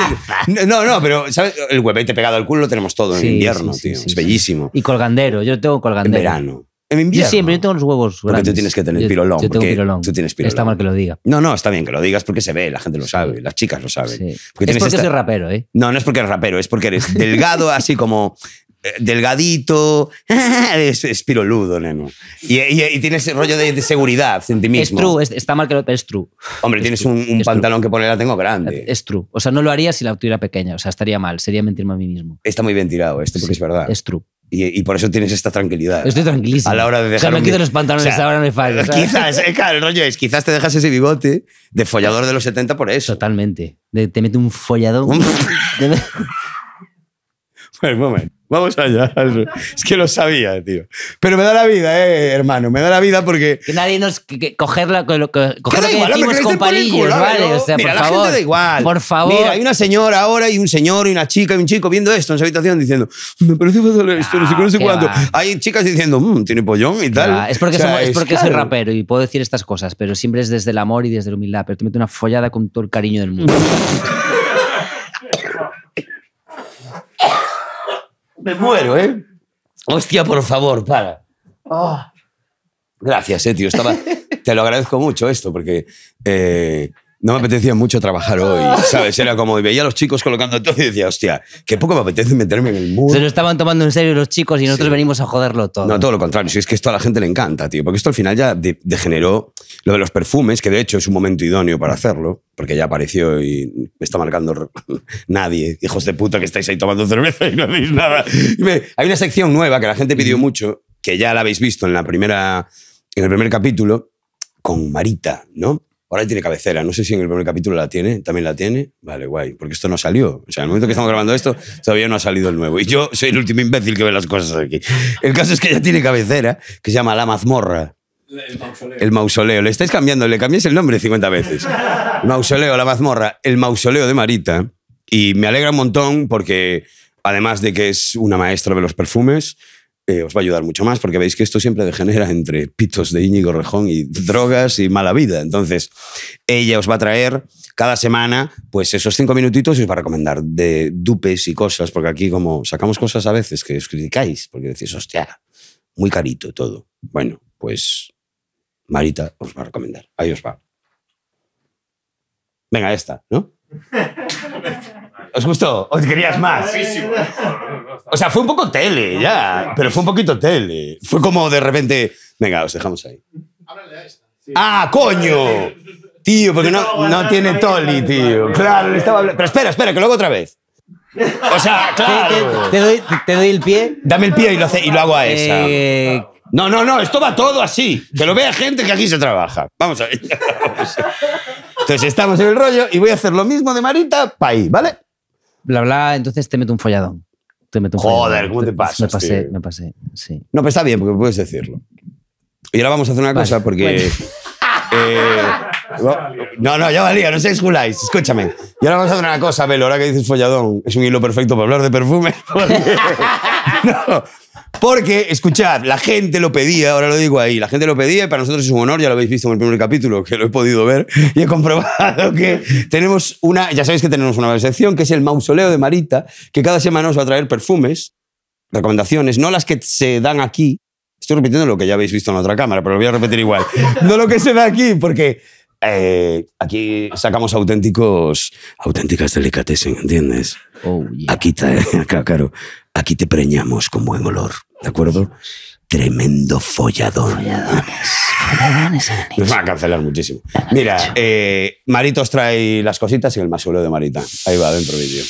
No, no, pero ¿sabes? el huevete pegado al culo lo tenemos todo en invierno, tío. es bellísimo. Y colgandero, yo tengo colgandero. En verano. En invierno. Yo siempre, yo tengo los huevos Porque tú tienes que tener yo, pirolón. Tú tienes pirolón. Está mal que lo diga. No, no, está bien que lo digas porque se ve, la gente lo sabe, las chicas lo saben. es porque soy rapero, ¿eh? No, no es porque eres rapero, es porque eres delgado, así como eh, delgadito, [laughs] es, neno. Y, y, tiene ese rollo de, seguridad en Es true, está mal que lo es true. Hombre, tienes un, pantalón que poner la tengo grande. Es true. O sea, no lo haría si la tuviera pequeña, o sea, estaría mal, sería mentirme a mí mismo. Está muy bien tirado esto, porque es verdad. Es true. Y, por eso tienes esta tranquilidad. Estoy tranquilísimo. A la hora de O sea, me los pantalones, o sea, ahora me fallo. Quizás, eh, claro, el rollo es, quizás te dejas ese bigote de follador de los 70 por eso. Totalmente. te mete un follador. [laughs] Vamos allá. Es que lo sabía, tío. Pero me da la vida, eh, hermano. Me da la vida porque. Que nadie nos. cogerla, coger que con palillos, ¿vale? O sea, Mira, por la favor. da igual. Por favor. Mira, hay una señora ahora y un señor y una chica y un chico viendo esto en su habitación diciendo, me parece fatal esto, no sé, ah, cuánto. Hay chicas diciendo, mm, tiene pollón y tal. Es porque, es porque soy rapero y puedo decir estas cosas, pero siempre es desde el amor y desde la humildad. Pero te meto una follada con todo el cariño del mundo. [laughs] Me muero, ¿eh? Hostia, por favor, para. Ah. Gracias, eh, tío. [laughs] Te lo agradezco mucho esto, porque eh, no me apetecía mucho trabajar hoy, ¿sabes? Era como, veía a los chicos colocando todo y decía, hostia, qué poco me apetece meterme en el mundo. Se lo estaban tomando en serio los chicos y nosotros venimos a joderlo todo. No, todo lo contrario, si es que esto a la gente le encanta, tío, porque esto al final ya degeneró lo de los perfumes, que de hecho es un momento idóneo para hacerlo, porque ya apareció y me está marcando [laughs] nadie, hijos de puta que estáis ahí tomando cerveza y no hacéis nada. hay una sección nueva que la gente pidió mucho, que ya la habéis visto en la primera en el primer capítulo, con Marita, ¿no? Ahora tiene cabecera, no sé si en el primer capítulo la tiene, también la tiene. Vale, guay, porque esto no salió. O sea, en el momento que estamos grabando esto, todavía no ha salido el nuevo. Y yo soy el último imbécil que ve las cosas aquí. El caso es que ya tiene cabecera, que se llama La Mazmorra. El mausoleo. El mausoleo. Le estáis cambiando, le cambiáis el nombre 50 veces. mausoleo, La Mazmorra, El Mausoleo de Marita. Y me alegra un montón porque, además de que es una maestra de los perfumes, eh, os va a ayudar mucho más, porque veis que esto siempre degenera entre pitos de Íñigo Rejón y drogas y mala vida. Entonces, ella os va a traer cada semana pues esos cinco minutitos y os va a recomendar de dupes y cosas, porque aquí como sacamos cosas a veces que os criticáis, porque decís, hostia, muy carito todo. Bueno, pues Marita os va a recomendar. Ahí os va. Venga, esta, ¿no? [laughs] ¿Os gustó? ¿Os querías más? O sea, fue un poco tele, ya. Pero fue un poquito tele. Fue como de repente... Venga, os dejamos ahí. ¡Ah, coño! Tío, porque no, no tiene toli, tío. Claro, le estaba Pero espera, espera, que luego otra vez. O sea, [laughs] claro. ¿Te, doy, el pie? Dame el pie y lo, hago a esa. Eh, no, no, no, esto va todo así. Que lo vea gente que aquí se trabaja. Vamos a ver. [laughs] Entonces estamos en el rollo y voy a hacer lo mismo de Marita para ahí, ¿vale? bla, bla, entonces te meto un folladón. Joder, ¿cómo te, pasa? Me pasé, me pasé, sí. No, pero está bien, porque puedes decirlo. Y ahora vamos a hacer una cosa, porque... Eh, no, no, ya valía, no seáis culáis, escúchame. Y ahora vamos a hacer una cosa, Velo, ahora que dices folladón, es un hilo perfecto para hablar de perfume. [laughs] no, porque, escuchad, la gente lo pedía, ahora lo digo ahí, la gente lo pedía para nosotros es un honor, ya lo habéis visto en el primer capítulo, que lo he podido ver y he comprobado [laughs] que tenemos una, ya sabéis que tenemos una excepción, que es el mausoleo de Marita, que cada semana nos va a traer perfumes, recomendaciones, no las que se dan aquí. Estoy repitiendo lo que ya habéis visto en otra cámara, pero lo voy a repetir igual. No lo que se da aquí, porque eh, aquí sacamos auténticos, auténticas delicatessen, ¿entiendes? Oh, aquí, te, [laughs] aquí te preñamos con buen olor, ¿de acuerdo? Tremendo follador. Folladones. [laughs] Nos van a cancelar muchísimo. Mira, eh, Maritos trae las cositas y el masuelo de Marita. Ahí va, dentro vídeo.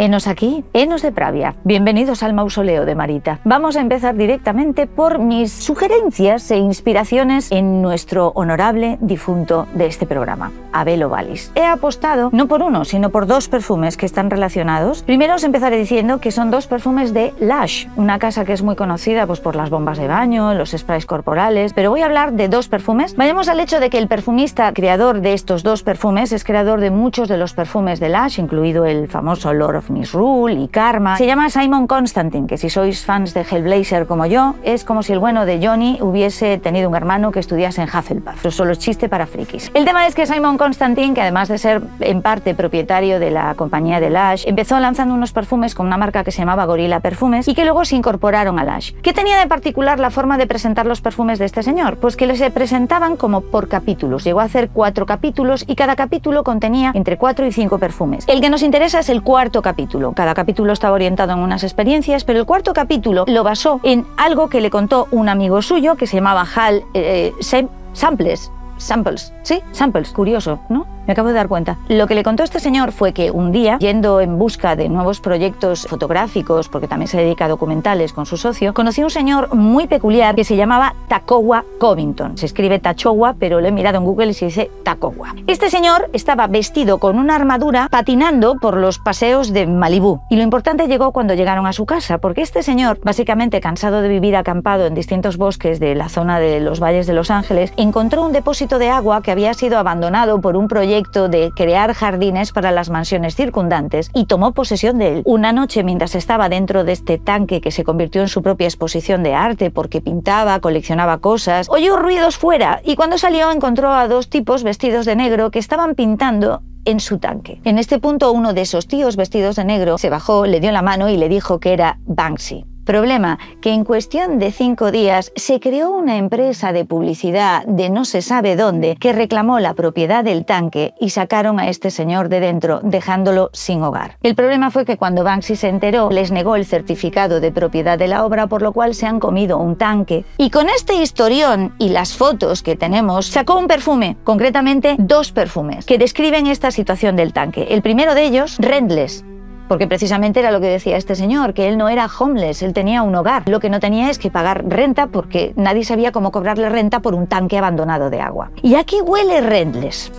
Henos aquí, Henos de Pravia. Bienvenidos al mausoleo de Marita. Vamos a empezar directamente por mis sugerencias e inspiraciones en nuestro honorable difunto de este programa, Abel Ovalis. He apostado no por uno, sino por dos perfumes que están relacionados. Primero os empezaré diciendo que son dos perfumes de Lush, una casa que es muy conocida pues, por las bombas de baño, los sprays corporales, pero voy a hablar de dos perfumes. Vayamos al hecho de que el perfumista creador de estos dos perfumes es creador de muchos de los perfumes de Lush, incluido el famoso Lord of Miss Rule y Karma. Se llama Simon Constantine, que si sois fans de Hellblazer como yo, es como si el bueno de Johnny hubiese tenido un hermano que estudiase en Hufflepuff. Eso solo chiste para frikis. El tema es que Simon Constantine, que además de ser en parte propietario de la compañía de Lash, empezó lanzando unos perfumes con una marca que se llamaba Gorilla Perfumes y que luego se incorporaron a Lash. ¿Qué tenía de particular la forma de presentar los perfumes de este señor? Pues que se presentaban como por capítulos. Llegó a hacer cuatro capítulos y cada capítulo contenía entre cuatro y cinco perfumes. El que nos interesa es el cuarto capítulo cada capítulo estaba orientado en unas experiencias, pero el cuarto capítulo lo basó en algo que le contó un amigo suyo que se llamaba Hal eh, eh, Samples samples, ¿sí? Samples, curioso, ¿no? Me acabo de dar cuenta. Lo que le contó este señor fue que un día, yendo en busca de nuevos proyectos fotográficos, porque también se dedica a documentales con su socio, conocí a un señor muy peculiar que se llamaba Takowa Covington. Se escribe Tachowa, pero lo he mirado en Google y se dice Takowa, Este señor estaba vestido con una armadura patinando por los paseos de Malibú. Y lo importante llegó cuando llegaron a su casa, porque este señor, básicamente cansado de vivir acampado en distintos bosques de la zona de los valles de Los Ángeles, encontró un depósito de agua que había sido abandonado por un proyecto de crear jardines para las mansiones circundantes y tomó posesión de él. Una noche, mientras estaba dentro de este tanque que se convirtió en su propia exposición de arte porque pintaba, coleccionaba cosas, oyó ruidos fuera y cuando salió encontró a dos tipos vestidos de negro que estaban pintando en su tanque. En este punto uno de esos tíos vestidos de negro se bajó, le dio la mano y le dijo que era Banksy. Problema, que en cuestión de cinco días se creó una empresa de publicidad de no se sabe dónde que reclamó la propiedad del tanque y sacaron a este señor de dentro, dejándolo sin hogar. El problema fue que cuando Banksy se enteró, les negó el certificado de propiedad de la obra, por lo cual se han comido un tanque. Y con este historión y las fotos que tenemos, sacó un perfume, concretamente dos perfumes, que describen esta situación del tanque. El primero de ellos, Rendless, porque precisamente era lo que decía este señor, que él no era homeless, él tenía un hogar. Lo que no tenía es que pagar renta porque nadie sabía cómo cobrarle renta por un tanque abandonado de agua. Y aquí huele rentless.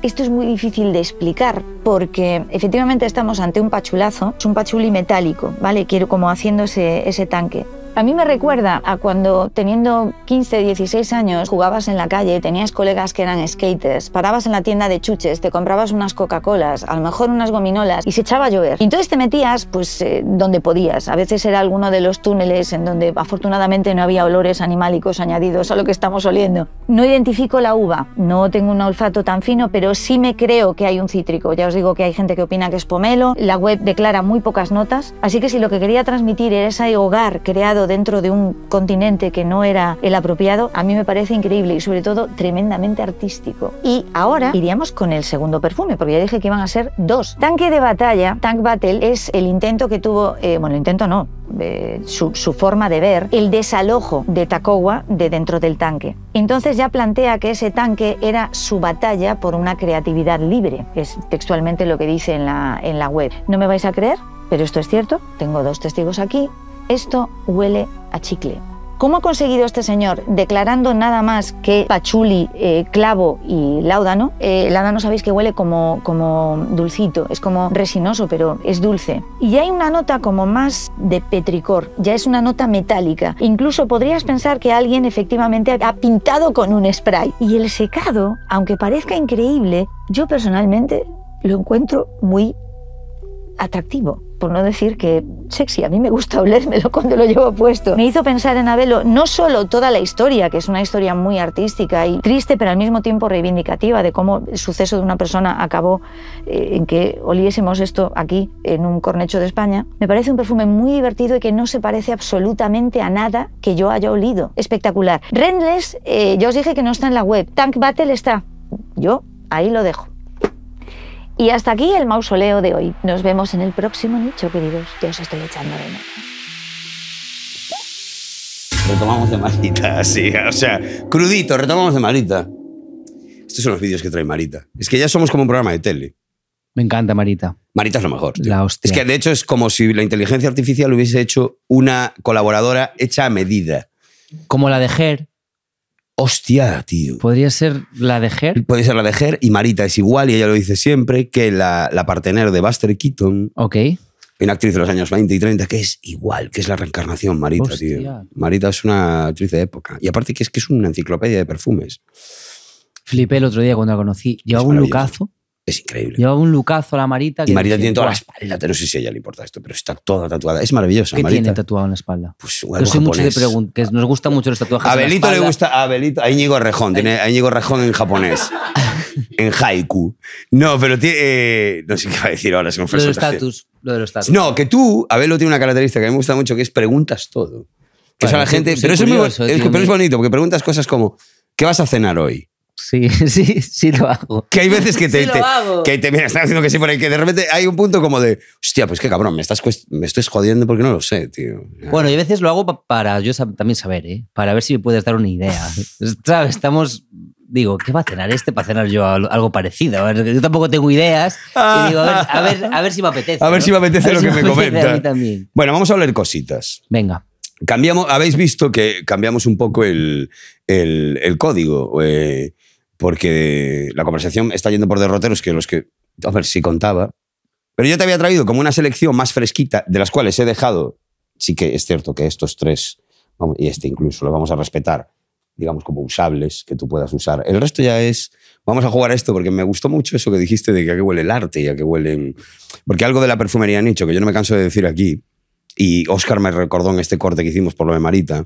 Esto es muy difícil de explicar porque efectivamente estamos ante un pachulazo, es un pachuli metálico, ¿vale? Quiero como haciendo ese tanque. A mí me recuerda a cuando teniendo 15, 16 años jugabas en la calle, tenías colegas que eran skaters, parabas en la tienda de chuches, te comprabas unas Coca-Colas, a lo mejor unas gominolas y se echaba a llover. Y entonces te metías pues eh, donde podías. A veces era alguno de los túneles en donde afortunadamente no había olores animálicos añadidos a lo que estamos oliendo. No identifico la uva, no tengo un olfato tan fino, pero sí me creo que hay un cítrico. Ya os digo que hay gente que opina que es pomelo, la web declara muy pocas notas, así que si lo que quería transmitir era ese hogar creado dentro de un continente que no era el apropiado, a mí me parece increíble y sobre todo tremendamente artístico. Y ahora iríamos con el segundo perfume, porque ya dije que iban a ser dos. Tanque de batalla, Tank Battle, es el intento que tuvo, eh, bueno, intento no, eh, su, forma de ver, el desalojo de Takowa de dentro del tanque. Entonces ya plantea que ese tanque era su batalla por una creatividad libre, es textualmente lo que dice en la, en la web. ¿No me vais a creer? Pero esto es cierto, tengo dos testigos aquí, esto huele a chicle. ¿Cómo ha conseguido este señor, declarando nada más que pachuli, eh, clavo y láudano? Eh, láudano sabéis que huele como, como dulcito, es como resinoso, pero es dulce. Y hay una nota como más de petricor, ya es una nota metálica. Incluso podrías pensar que alguien efectivamente ha pintado con un spray. Y el secado, aunque parezca increíble, yo personalmente lo encuentro muy atractivo por no decir que sexy, a mí me gusta [laughs] olérmelo cuando lo llevo puesto. Me hizo pensar en Abelo no solo toda la historia, que es una historia muy artística y triste, pero al mismo tiempo reivindicativa de cómo el suceso de una persona acabó eh, en que oliésemos esto aquí en un cornecho de España. Me parece un perfume muy divertido y que no se parece absolutamente a nada que yo haya olido. Espectacular. Rendless, eh, yo os dije que no está en la web. Tank Battle está. Yo ahí lo dejo. Y hasta aquí el mausoleo de hoy. Nos vemos en el próximo nicho, queridos. Yo os estoy echando de menos. Retomamos de Marita, [laughs] sí. O sea, crudito, retomamos de Marita. Estos son los vídeos que trae Marita. Es que ya somos como un programa de tele. Me encanta Marita. Marita es lo mejor. La hostia. Es que de hecho es como si la inteligencia artificial hubiese hecho una colaboradora hecha a medida. Como la de Ger, Hostia, tío. Podría ser la de Ger. Puede ser la de Ger y Marita es igual, y ella lo dice siempre, que la, la partener de Buster Keaton. Ok. Una actriz de los años 20 y 30 que es igual, que es la reencarnación, Marita, tío. Marita es una actriz de época. Y aparte que es que es una enciclopedia de perfumes. Flipé el otro día cuando la conocí. Llevaba un lucazo es increíble. Lleva un lucazo a la Marita. y Marita tiene toda la espalda. No sé si a ella le importa esto, pero está toda tatuada. Es maravillosa. ¿Qué tiene tatuado en la espalda? Pues algo Yo sé mucho de que nos gusta mucho los tatuajes. A Belito le gusta. A Belito. A Íñigo Rejón. Tiene a Íñigo Rejón en japonés. [laughs] en haiku. No, pero tiene. Eh, no sé qué va a decir ahora. Se me lo Lo de los status. No, que tú. a Belo tiene una característica que a mí me gusta mucho, que es preguntas todo. Que a la gente. pero es bonito, porque preguntas cosas como: ¿qué vas a cenar hoy? Sí, [laughs] sí, sí lo hago. Que hay veces que [laughs] te, sí que te mira, están haciendo que sí por ahí, que de repente hay un punto como de, hostia, pues qué cabrón, me estás me estoy jodiendo porque no lo sé, tío. Bueno, y a veces lo hago para yo también saber, ¿eh? Para ver si me puedes dar una idea. ¿Sabes? Estamos digo, ¿qué va a cenar este para cenar yo algo parecido? Yo tampoco tengo ideas. Y ah. digo, a ver, a ver, a ver si me apetece. [laughs] A ver si me apetece lo que me, comenta. Bueno, vamos a hablar cositas. Venga. Cambiamos, habéis visto que cambiamos un poco el, el, código. Eh, porque la conversación está yendo por derroteros que los que... A ver, si contaba. Pero yo te había traído como una selección más fresquita, de las cuales he dejado, sí que es cierto que estos tres, y este incluso, lo vamos a respetar, digamos, como usables que tú puedas usar. El resto ya es, vamos a jugar a esto, porque me gustó mucho eso que dijiste de que a qué huele el arte y a qué huelen... Porque algo de la perfumería Nicho, que yo no me canso de decir aquí, y Oscar me recordó en este corte que hicimos por lo de Marita,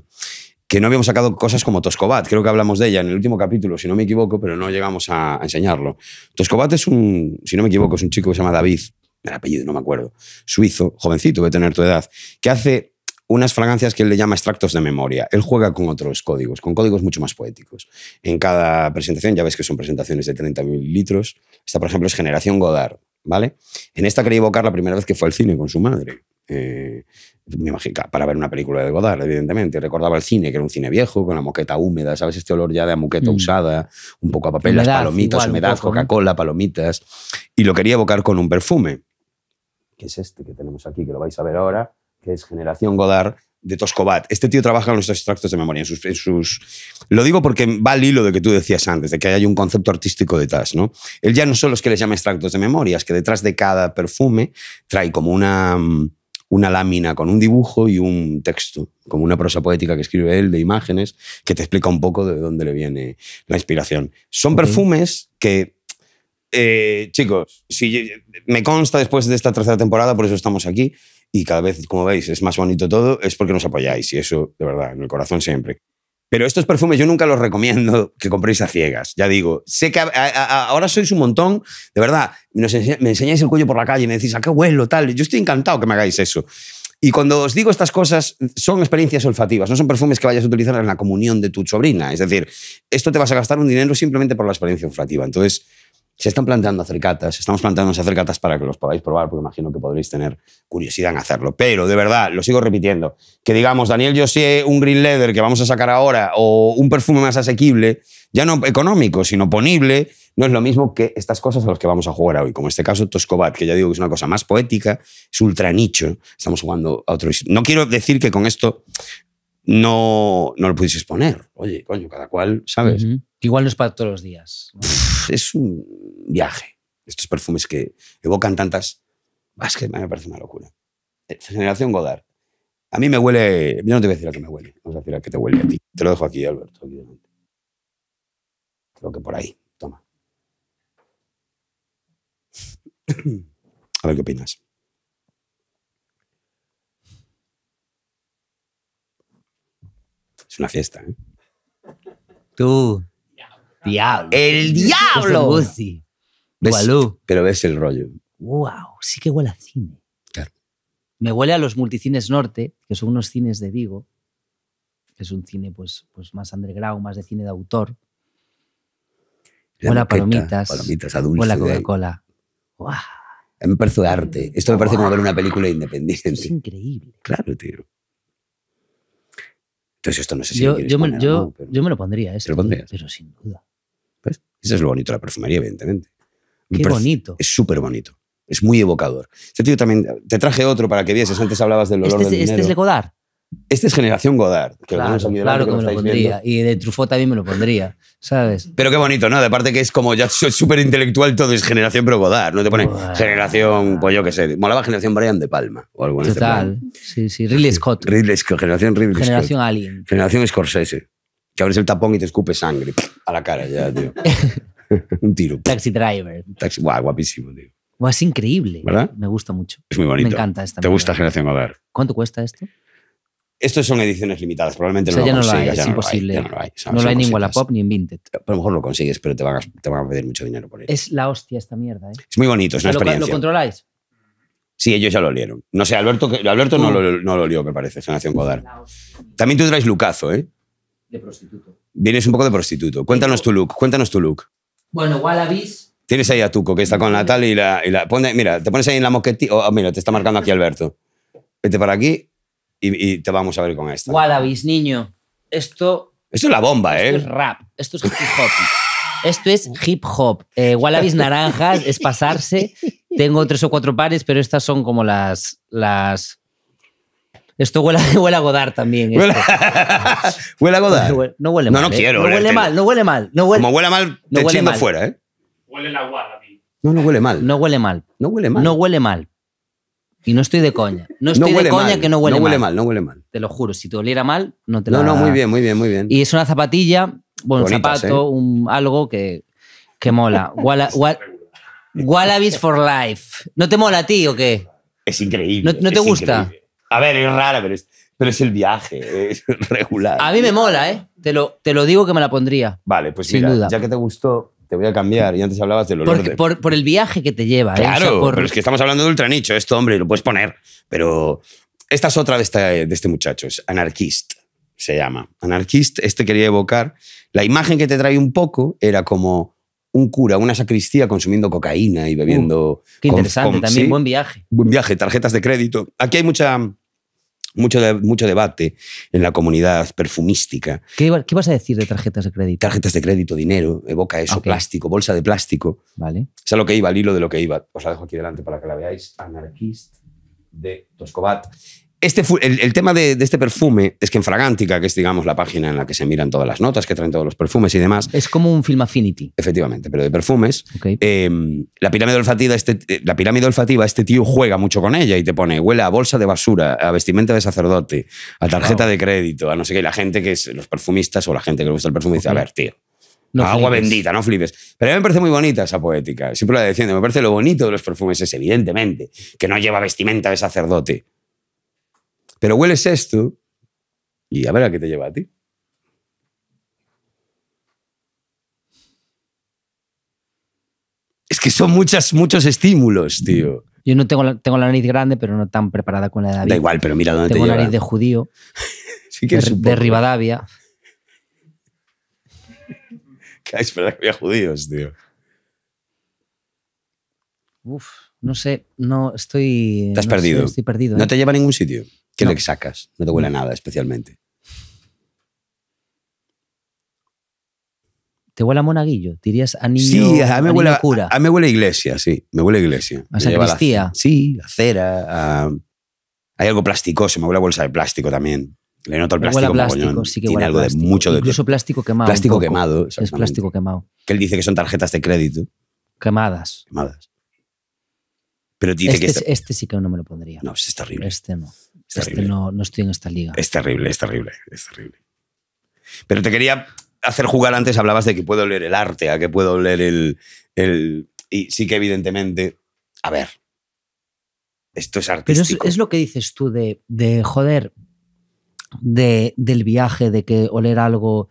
que no habíamos sacado cosas como Toscobat. Creo que hablamos de ella en el último capítulo, si no me equivoco, pero no llegamos a, enseñarlo. Toscobat es un, si no me equivoco, es un chico que se llama David, el apellido no me acuerdo, suizo, jovencito, debe tener tu edad, que hace unas fragancias que él le llama extractos de memoria. Él juega con otros códigos, con códigos mucho más poéticos. En cada presentación, ya ves que son presentaciones de 30.000 litros, Esta, por ejemplo, es Generación Godard, ¿vale? En esta quería evocar la primera vez que fue al cine con su madre. Eh, me imagino, para ver una película de Godard, evidentemente. Recordaba el cine, que era un cine viejo, con la moqueta húmeda, ¿sabes? Este olor ya de moqueta mm. usada, un poco a papel, las palomitas, humedad, Coca-Cola, palomitas. Y lo quería evocar con un perfume, que es este que tenemos aquí, que lo vais a ver ahora, que es Generación Godard de Toscobat. Este tío trabaja en los extractos de memoria, en sus, en Lo digo porque va al hilo de que tú decías antes, de que hay un concepto artístico detrás, ¿no? Él ya no solo es que les llama extractos de memoria, es que detrás de cada perfume trae como una mm, una lámina con un dibujo y un texto, como una prosa poética que escribe él de imágenes, que te explica un poco de dónde le viene la inspiración. Son perfumes que eh, chicos, si me consta después de esta tercera temporada, por eso estamos aquí. Y cada vez, como veis, es más bonito todo, es porque nos apoyáis. Y eso, de verdad, en el corazón siempre. Pero estos perfumes yo nunca los recomiendo que compréis a ciegas, ya digo. Sé que ahora sois un montón, de verdad, me enseñáis el cuello por la calle y me decís, ¿a qué huelo tal? Yo estoy encantado que me hagáis eso. Y cuando os digo estas cosas, son experiencias olfativas, no son perfumes que vayas a utilizar en la comunión de tu sobrina. Es decir, esto te vas a gastar un dinero simplemente por la experiencia olfativa. Entonces, se están planteando hacer catas, estamos planteando hacer catas para que los podáis probar, porque imagino que podréis tener curiosidad en hacerlo. Pero, de verdad, lo sigo repitiendo, que digamos, Daniel yo sé un green leather que vamos a sacar ahora, o un perfume más asequible, ya no económico, sino ponible, no es lo mismo que estas cosas a las que vamos a jugar hoy, como este caso Toscobat, que ya digo que es una cosa más poética, es ultra nicho, estamos jugando a otro... No quiero decir que con esto no, no lo pudiste poner. Oye, coño, cada cual, ¿sabes? Igual no es para todos los días. es un viaje. Estos perfumes que evocan tantas... Ah, es que me parece una locura. Eh, Generación Godard. A mí me huele... Yo no te voy a decir a qué me huele. Vamos a decir a qué te huele a ti. Te lo dejo aquí, Alberto. Creo que por ahí. Toma. [clears throat] A ver qué opinas. Es una fiesta. ¿eh? Tú. Diablo. ¡El diablo! Pero ves el rollo. ¡Wow! Sí que huele a cine. Me huele a los multicines norte, que son unos cines de Vigo, es un cine pues, pues más underground, más de cine de autor. huele a palomitas. Palomitas, a Coca-Cola. ¡Wow! me parece arte. Esto me parece como ver una película independiente. Es increíble. Claro, tío. Entonces, esto no yo, me, lo pondría, eso. ¿eh? pero sin duda. Eso es lo bonito de la perfumería, evidentemente. Qué bonito. Es súper bonito. Es muy evocador. Este tío también. Te traje otro para que vieses. Antes hablabas del este olor este, Este es de Codar. Este es generación Godard. Que claro, claro que, me lo pondría. Y de Truffaut también me lo pondría, ¿sabes? Pero qué bonito, ¿no? De parte que es como ya soy súper intelectual, todo es generación pero Godard. No te pone generación, pues yo qué sé. Molaba generación Brian de Palma o algo este Total, sí, sí. Ridley Scott. Ridley Scott, generación Ridley Scott. Generación Alien. Generación Scorsese. Que abres el tapón y te escupe sangre a la cara ya, tío. [laughs] Un tiro. Taxi Driver. Taxi, guapísimo, tío. es increíble. ¿Verdad? Me gusta mucho. Es muy bonito. Me encanta esta. ¿Te gusta Generación Godard? ¿Cuánto cuesta esto? Estos son ediciones limitadas, probablemente no lo No lo hay, ya no Lo hay, ya no lo hay, no hay ni en Wallapop ni en Vinted. a lo mejor lo consigues, pero te van, a, pedir mucho dinero por ello. Es la hostia esta mierda. ¿eh? Es muy bonito, es una lo, experiencia. ¿Lo controláis? Sí, ellos ya lo lieron. No sé, Alberto, Alberto no, uh. lo, no lo me parece, Generación Godard. También tú traes lucazo, ¿eh? De prostituto. Vienes un poco de prostituto. Cuéntanos tu look, cuéntanos tu look. Bueno, Wallabies. Tienes ahí a Tuco, que está con la y la... Y la pone, mira, te pones ahí en la moquetita. Oh, oh, mira, te está marcando aquí Alberto. Vete para aquí y, te vamos a ver con esta. Wallabies, niño, esto... Esto es la bomba, ¿eh? Esto es rap, esto es hip hop. Esto es hip hop. Eh, Wallabies naranjas es pasarse. Tengo tres o cuatro pares, pero estas son como las. las... Esto huele, a godar [laughs] también. Huele, a godar. [laughs] no huele mal. No, no ¿eh? quiero. No huele mal, no huele mal. No huele, Como huele mal, te echando fuera, ¿eh? Huele la Wallaby. No, no huele mal. No huele mal. No huele mal. No huele mal. Y no estoy de coña. No estoy de coña que no huele, no huele mal. No huele mal, Te lo juro, si te oliera mal, no te la No, no, muy bien, muy bien, muy bien. Y es una zapatilla, bueno, un zapato, ¿eh? un, algo que, mola. wallabies for life. ¿No te mola a ti o qué? Es increíble. ¿No, te gusta? A ver, es rara, pero es, pero es el viaje, es [laughs] regular. A mí me mola, ¿eh? Te lo, te lo digo que me la pondría. Vale, pues sin duda. ya que te gustó, te voy a cambiar. Y antes hablabas del olor. de... por, por el viaje que te lleva. ¿eh? Claro, por... pero es que estamos hablando de ultranicho, esto, hombre, lo puedes poner. Pero esta es otra de este, de este muchacho, es anarquist, se llama. Anarquist, este quería evocar. La imagen que te trae un poco era como un cura, una sacristía consumiendo cocaína y bebiendo. Uh, qué interesante, también buen viaje. Buen viaje, tarjetas de crédito. Aquí hay mucha mucho, debate en la comunidad perfumística. ¿Qué, vas a decir de tarjetas de crédito? Tarjetas de crédito, dinero, evoca eso, plástico, bolsa de plástico. Vale. Es lo que iba, al hilo de lo que iba. Os la dejo aquí delante para que la veáis. Anarquist de Toscobat. Este el, tema de, este perfume es que en Fragántica, que es digamos la página en la que se miran todas las notas que traen todos los perfumes y demás. Es como un film affinity. Efectivamente, pero de perfumes. Em, la, pirámide olfativa, este, eh, la pirámide olfativa, este tío juega mucho con ella y te pone, huele a bolsa de basura, a vestimenta de sacerdote, a tarjeta de crédito, a no sé qué. Y la gente que es, los perfumistas o la gente que le gusta el perfume dice, a ver, tío. agua bendita, no flipes. Pero a mí me parece muy bonita esa poética. Siempre la defiendo. Me parece lo bonito de los perfumes es, evidentemente, que no lleva vestimenta de sacerdote. Pero hueles esto y a ver a qué te lleva a ti. Es que son muchas, muchos estímulos, tío. Yo no tengo la, tengo la nariz grande, pero no tan preparada con la de David. Da igual, pero mira dónde tengo la nariz de judío. [laughs] que de, de Rivadavia. [laughs] es verdad que había judíos, tío. Uf no sé, no estoy. Estás perdido. estoy perdido. No ¿eh? te lleva a ningún sitio. ¿Qué le sacas? No te huele nada especialmente. ¿Te huele a monaguillo? ¿Dirías anillo, Sí, a mí, me huele, cura? A, mí huele iglesia, sí. Me huele a iglesia. ¿A sacristía? sí, a cera. hay algo plasticoso, me huele a bolsa de plástico también. Le noto el plástico. Huele a que Tiene algo de mucho de... Incluso plástico quemado. Plástico quemado. Es plástico quemado. Que él dice que son tarjetas de crédito. Quemadas. Quemadas. Este, este, sí que no me lo pondría. No, este es terrible. Este no. este no, estoy en esta liga. Es terrible, es terrible, es terrible. Pero te quería hacer jugar antes, hablabas de que puedo oler el arte, a que puedo oler el, Y sí que evidentemente, a ver, esto es artístico. Pero es, lo que dices tú de, joder, del viaje, de que oler algo,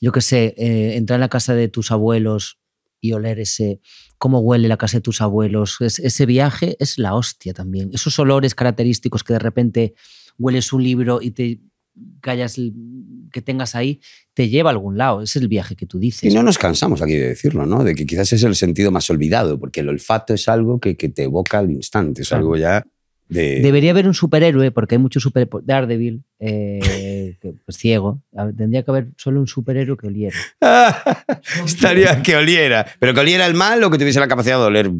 yo qué sé, eh, entrar en la casa de tus abuelos, y oler ese cómo huele la casa de tus abuelos. ese viaje es la hostia también. Esos olores característicos que de repente hueles un libro y te callas que tengas ahí te lleva a algún lado. Ese es el viaje que tú dices. Y no nos cansamos aquí de decirlo, ¿no? De que quizás es el sentido más olvidado, porque el olfato es algo que, que te evoca al instante, es algo ya Debería haber un superhéroe, porque hay muchos super Daredevil, eh, [laughs] pues, ciego. Ah, tendría que haber solo un superhéroe que oliera. [laughs] Estaría que oliera. Pero que oliera el mal o que tuviese la capacidad de oler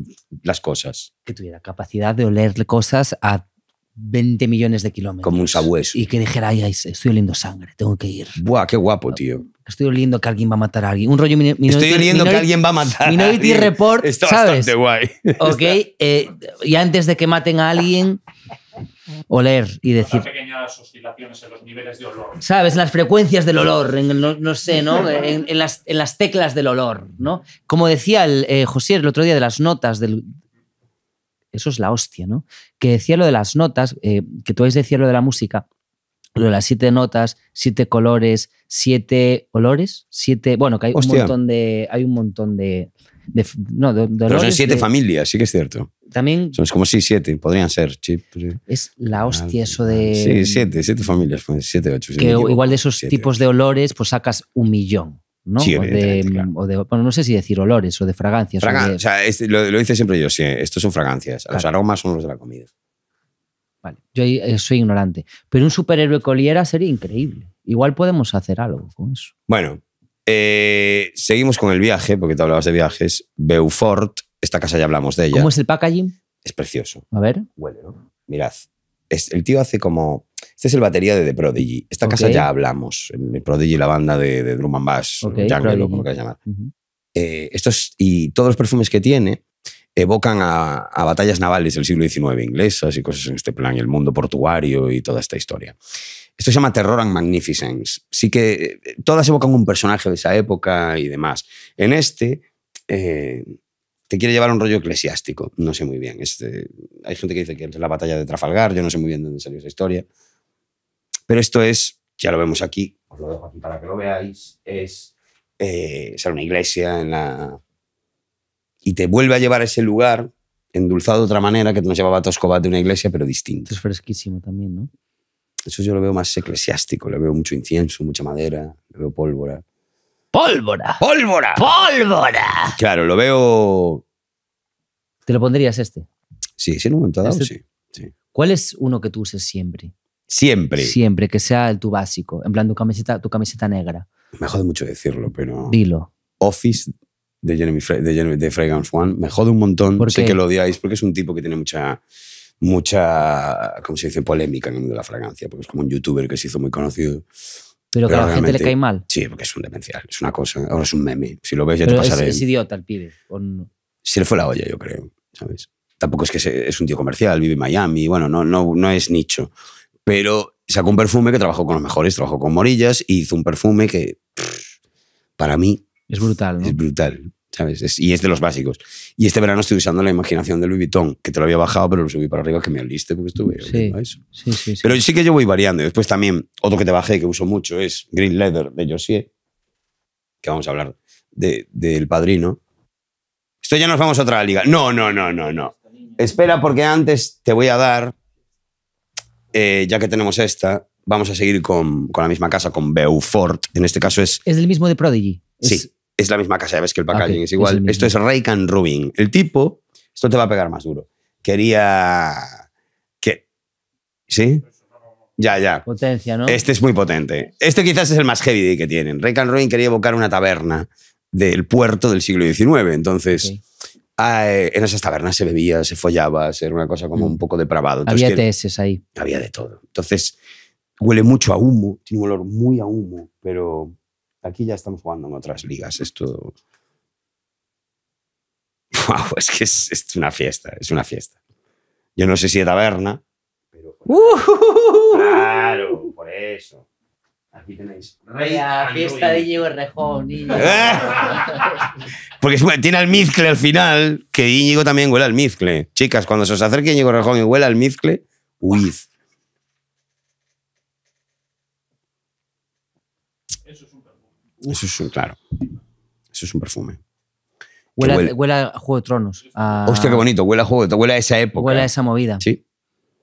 las cosas. Que tuviera capacidad de oler cosas a 20 millones de kilómetros. Como un sabueso. Y que dijera, ay, ay estoy oliendo sangre, tengo que ir. Buah, qué guapo, tío. Estoy oliendo que alguien va a matar a alguien. Un rollo min Estoy oliendo que alguien va a matar a alguien. Report, Está ¿sabes? bastante guay. [laughs] Ok, eh, y antes de que maten a alguien, oler y decir... pequeñas oscilaciones en los niveles de olor. ¿Sabes? las frecuencias del olor, no, sé, ¿no? En, las, teclas del olor, ¿no? Como decía el, eh, José el otro día de las notas del... Eso es la hostia, ¿no? Que decía lo de las notas, eh, que tú vais a decir lo de la música las siete notas, siete colores, siete olores, siete. Bueno, que hay un montón de. Hay un montón de. no, de, son siete familias, sí que es cierto. También. Son como si siete, podrían ser. es la ah, hostia eso de. Sí, siete, siete familias, pues, siete, ocho. que igual de esos tipos de olores, pues sacas un millón. ¿no? o, de, bueno, no sé si decir olores o de fragancias. o sea, este, lo, dice hice siempre yo, sí, estos son fragancias, los aromas son los de la comida yo eh, soy ignorante. Pero un superhéroe coliera sería increíble. Igual podemos hacer algo con eso. Bueno, eh, seguimos con el viaje, porque te hablabas de viajes. Beaufort, esta casa ya hablamos de ella. ¿Cómo es el packaging? Es precioso. A ver. Huele, ¿no? Mirad. Es, el tío hace como. Este es el batería de The Prodigy. Esta casa ya hablamos. El Prodigy, la banda de, de Drum and Bass, okay, Jungle, como quieras llamar. Eh, estos, y todos los perfumes que tiene evocan a, batallas navales del siglo XIX inglesas y cosas en este plan, y el mundo portuario y toda esta historia. Esto se llama Terror and Magnificence. Sí que eh, todas evocan un personaje de esa época y demás. En este eh, te quiere llevar un rollo eclesiástico. No sé muy bien. Este, hay gente que dice que es la batalla de Trafalgar. Yo no sé muy bien dónde salió esa historia. Pero esto es, ya lo vemos aquí, os lo dejo aquí para que lo veáis, es eh, ser una iglesia en la y te vuelve a llevar a ese lugar endulzado de otra manera que nos llevaba a Toscobat de una iglesia, pero distinto. Es fresquísimo también, ¿no? Eso yo lo veo más eclesiástico, le veo mucho incienso, mucha madera, le veo pólvora. ¡Pólvora! ¡Pólvora! ¡Pólvora! Claro, lo veo... ¿Te lo pondrías este? Sí, sí, en un momento dado, este sí, sí. ¿Cuál es uno que tú uses siempre? Siempre. Siempre, que sea el tu básico. En plan, tu camiseta, tu camiseta negra. Me jode mucho decirlo, pero. Dilo. Office de Jeremy, de, de Fragrance One. Me jode un montón. Sé que lo odiáis porque es un tipo que tiene mucha mucha, ¿cómo se dice?, polémica en el mundo de la fragancia, porque es como un youtuber que se hizo muy conocido. Pero, que a la gente le cae mal. Sí, porque es un demencial, es una cosa, ahora es un meme. Si lo ves ya te pasaré. Es, idiota el pibe. No? Si le fue la olla, yo creo, ¿sabes? Tampoco es que es un tío comercial, vive en Miami, bueno, no, no, no es nicho. Pero sacó un perfume que trabajó con los mejores, trabajó con Morillas y hizo un perfume que, para mí, es brutal, Es brutal, ¿sabes? y es de los básicos. Y este verano estoy usando la imaginación de Louis Vuitton, que te lo había bajado, pero lo subí para arriba, que me aliste porque estuve. Sí, Sí, sí, Pero sí que yo voy variando. Después también, otro que te bajé, que uso mucho, es Green Leather de Josie, que vamos a hablar del padrino. Esto ya nos vamos a otra liga. No, no, no, no, no. Espera, porque antes te voy a dar, eh, ya que tenemos esta, vamos a seguir con, la misma casa, con Beaufort. En este caso es. Es del mismo de Prodigy. Sí es la misma casa, ya ves que el ah, packaging es igual. esto es Rake and El tipo, esto te va a pegar más duro. Quería que... ¿Sí? Ya, ya. Potencia, ¿no? Este es muy potente. Este quizás es el más heavy que tienen. Rake ruin quería evocar una taberna del puerto del siglo XIX. Entonces, ah, eh, en esas tabernas se bebía, se follaba, era una cosa como mm. un poco depravado. había TS ahí. Había de todo. Entonces, huele mucho a humo, tiene un olor muy a humo, pero Aquí ya estamos jugando en otras ligas. Esto. Wow, [laughs] es que es, una fiesta, es una fiesta. Yo no sé si de taberna, pero. ¡Uh! Claro, por eso. Aquí tenéis. Rey fiesta de Íñigo Rejón, [laughs] [laughs] Porque tiene el mizcle al final, que Íñigo también huele al mizcle. Chicas, cuando se os acerque Íñigo Rejón y huele al mizcle, huid. Eso es un, claro. Eso es un perfume. Huele, a Juego de Tronos. Hostia, qué bonito. Huele a Juego de Huele a esa época. Huele a ¿eh? esa movida. Sí.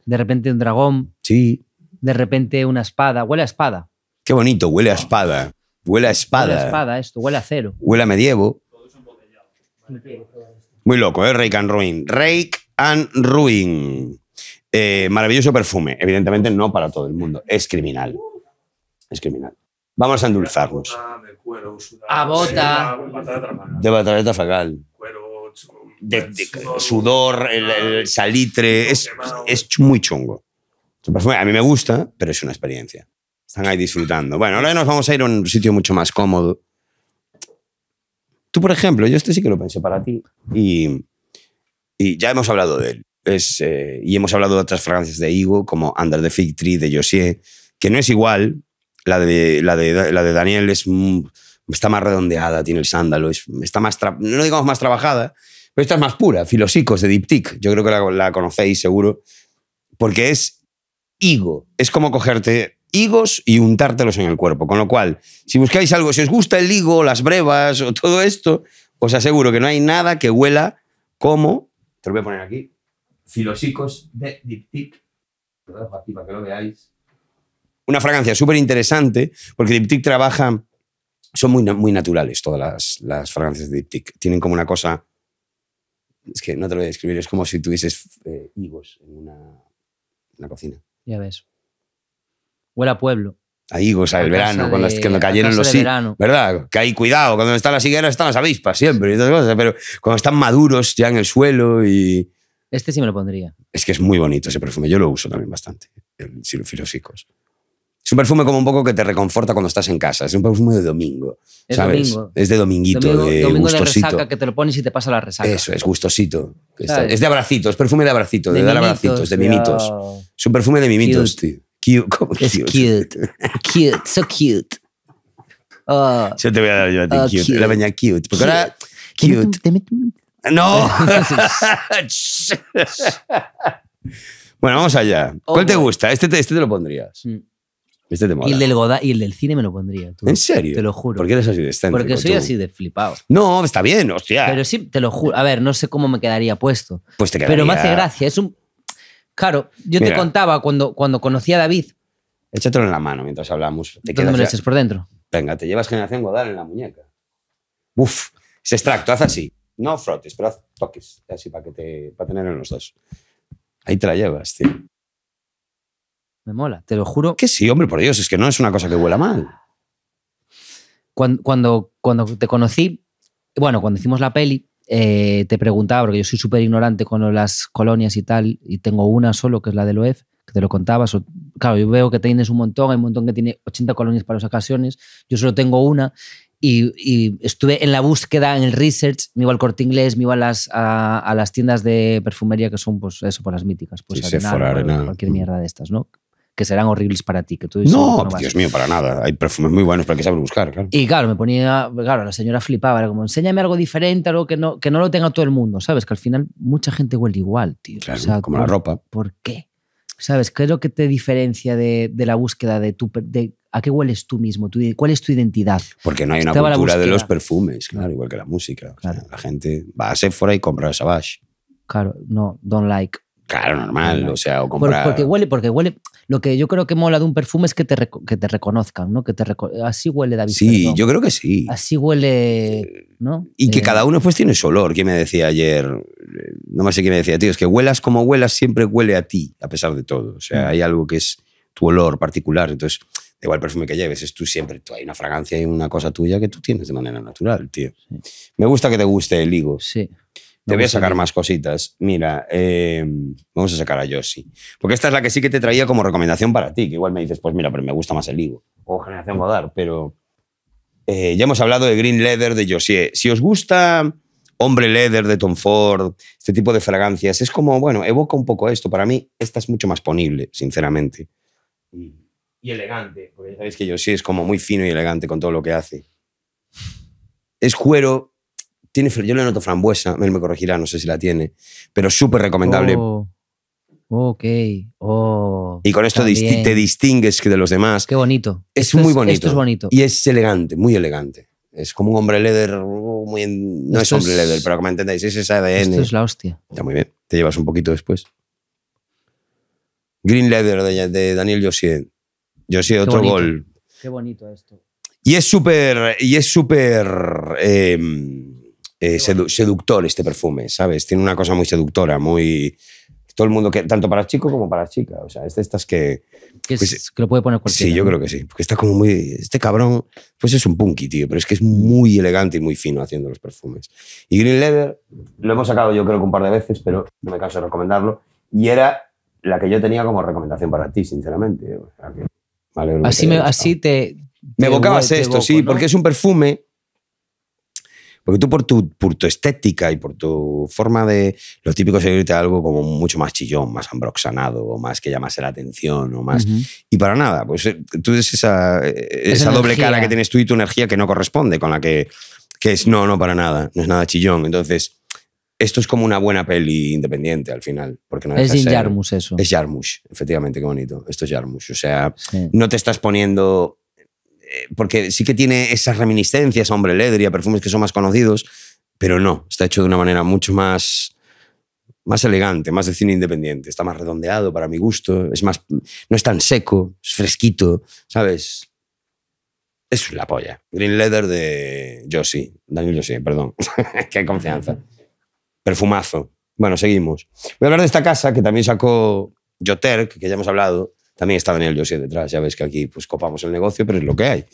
De repente un dragón. Sí. De repente una espada. Huele a espada. Qué bonito. Huele a espada. Huele a espada. Huele a espada esto. Huele a cero. Huele a medievo. Muy loco, ¿eh? Rake and Ruin. Rake and Ruin. Eh, maravilloso perfume. Evidentemente no para todo el mundo. Es criminal. Es criminal. Vamos a endulzarnos. A bota. Eh, de batalla fagal eh, de, sudor, el, salitre. Es, es muy chungo. A mí me gusta, pero es una experiencia. Están ahí disfrutando. Bueno, ahora nos vamos a ir a un sitio mucho más cómodo. Tú, por ejemplo, yo este sí que lo pensé para ti y, y ya hemos hablado de él. Eh, y hemos hablado de otras fragancias de Higo como Under the Fig Tree de Josie, que no es igual, la de, la la de Daniel es, está más redondeada, tiene el sándalo, está más, no digamos más trabajada, pero esta es más pura, Filosicos de Diptyque. Yo creo que la, conocéis seguro, porque es higo. Es como cogerte higos y untártelos en el cuerpo. Con lo cual, si buscáis algo, si os gusta el higo, las brevas o todo esto, os aseguro que no hay nada que huela como, te lo voy a poner aquí, filosicos de Diptyque. Lo dejo aquí para que lo veáis una fragancia súper interesante, porque Diptyque trabaja. Son muy, muy naturales todas las, las fragancias de Diptyque. Tienen como una cosa. Es que no te lo voy a describir, es como si tuvieses eh, higos en una, una cocina. Ya ves. Huele a pueblo a higos al verano, cuando, cayeron los higos. ¿Verdad? Que hay cuidado, cuando están las higueras están las avispas siempre y todas cosas, pero cuando están maduros ya en el suelo y. Este sí me lo pondría. Es que es muy bonito ese perfume, yo lo uso también bastante, el silofilosicos. Es un perfume como un poco que te reconforta cuando estás en casa. Es un perfume de domingo. Es ¿sabes? Domingo. Es de dominguito, de de domingo De resaca, que te lo pones y te pasa la resaca. Eso, es gustosito. es de abracito, es perfume de abracito, de, dar abracitos, de mimitos. Es un perfume de mimitos, cute. tío. Cute, cute. cute, so cute. [laughs] Ah. yo te voy a dar yo a ti ah, cute. cute. La peña cute. Porque ahora... Cute. No. [laughs] bueno, vamos allá. ¿Cuál te gusta? Este, este te, lo pondrías. Mm. Y el, del y el del cine me lo pondría. Tú. ¿En serio? Te lo juro. ¿Por qué eres así de excéntrico, Porque soy así de flipado. No, está bien, hostia. Pero sí, te lo juro. A ver, no sé cómo me quedaría puesto. Pues te quedaría... Pero me hace gracia. Es un... Claro, yo te contaba cuando, cuando conocí a David. Échatelo en la mano mientras hablamos. Te ¿Dónde me lo eches por dentro? Venga, te llevas Generación Godard en la muñeca. Uf, ese extracto, haz así. No frotes, pero haz toques. Así para, que te, para tener en los dos. Ahí te la llevas, tío. Me mola, te lo juro. Que sí, hombre, por Dios, es que no es una cosa que huela mal. Cuando, cuando, te conocí, bueno, cuando hicimos la peli, eh, te preguntaba, porque yo soy súper ignorante con las colonias y tal, y tengo una solo, que es la del OEF, que te lo contabas. claro, yo veo que tienes un montón, hay un montón que tiene 80 colonias para las ocasiones, yo solo tengo una, y, estuve en la búsqueda, en el research, me iba al corte inglés, me iba a las, a, las tiendas de perfumería que son, pues eso, por las míticas, pues sí, pues, cualquier mierda de estas, ¿no? que serán horribles para ti. Que tú dices, no, Dios mío, para nada. Hay perfumes muy buenos, para que sabes buscar, claro. Y claro, me ponía, claro, la señora flipaba, era como, enséñame algo diferente, algo que no, que no lo tenga todo el mundo, ¿sabes? Que al final mucha gente huele igual, tío. Claro, como la ropa. ¿Por qué? ¿Sabes? ¿Qué es lo que te diferencia de, de la búsqueda de tu... De, ¿A qué hueles tú mismo? ¿Tú, ¿Cuál es tu identidad? Porque no hay una cultura de los perfumes, claro, igual que la música. la gente va a Sephora y compra Savage. Claro, no, don't like. Claro, normal, o sea, o comprar... Porque, huele, porque huele... Lo que yo creo que mola de un perfume es que te, reconozcan, ¿no? Que te Así huele David Sí, yo creo que sí. Así huele, ¿no? Y que eh, cada uno pues tiene su olor. ¿Quién me decía ayer? No me sé quién me decía, tío, es que huelas como huelas, siempre huele a ti, a pesar de todo. O sea, mm. hay algo que es tu olor particular. Entonces, da igual perfume que lleves, es tú siempre. hay una fragancia y una cosa tuya que tú tienes de manera natural, tío. Me gusta que te guste el higo. Sí. Te voy a sacar más cositas. Mira, eh, vamos a sacar a Josie. Porque esta es la que sí que te traía como recomendación para ti, que igual me dices, pues mira, pero me gusta más el Ligo. O Generación Godard, pero eh, ya hemos hablado de Green Leather de Josie. Si os gusta Hombre Leather de Tom Ford, este tipo de fragancias, es como, bueno, evoca un poco esto. Para mí, esta es mucho más ponible, sinceramente. Y elegante, porque ya sabéis que Josie es como muy fino y elegante con todo lo que hace. Es cuero, yo le noto frambuesa, él me corregirá, no sé si la tiene, pero súper recomendable. Oh, ok, oh. Y con esto te distingues que de los demás. Qué bonito. Es muy bonito. Esto es bonito. Y es elegante, muy elegante. Es como un hombre leather, uh, no es hombre leather, pero como entendéis, es esa ADN. Esto es la hostia. Está muy bien, te llevas un poquito después. Green Leather de, Daniel Josie. Josie, otro gol. Qué bonito esto. Y es súper, y es súper... Em, eh, seductor este perfume, ¿sabes? Tiene una cosa muy seductora, muy... Todo el mundo, que, tanto para chico como para chica. O sea, es de estas que... Que, es, pues, lo puede poner cualquiera. Sí, yo creo que sí. Porque está como muy... Este cabrón, pues es un punky, tío. Pero es que es muy elegante y muy fino haciendo los perfumes. Y Green Leather, lo hemos sacado yo creo que un par de veces, pero no me canso de recomendarlo. Y era la que yo tenía como recomendación para ti, sinceramente. así, me, así te, Me evocabas esto, sí, porque es un perfume porque tú por tu, estética y por tu forma de... Lo típico es algo como mucho más chillón, más ambroxanado, o más que llamase la atención, o más... Y para nada, pues eh, tú es esa, eh, doble cara que tienes tú y tu energía que no corresponde con la que, que es no, no para nada, no es nada chillón. Entonces, esto es como una buena peli independiente al final. Porque no es yarmus eso. Es yarmus, efectivamente, qué bonito. Esto es yarmus, O sea, no te estás poniendo porque sí que tiene esas reminiscencias a Hombre a perfumes que son más conocidos, pero no, está hecho de una manera mucho más, más elegante, más de cine independiente. Está más redondeado para mi gusto, es más, no es tan seco, es fresquito, ¿sabes? Es la polla. Green Leather de Josie, Daniel Josie, perdón. [laughs] Qué confianza. Perfumazo. Bueno, seguimos. Voy a hablar de esta casa que también sacó Joterk, que ya hemos hablado, también está Daniel José detrás, ya ves que aquí pues copamos el negocio, pero es lo que hay.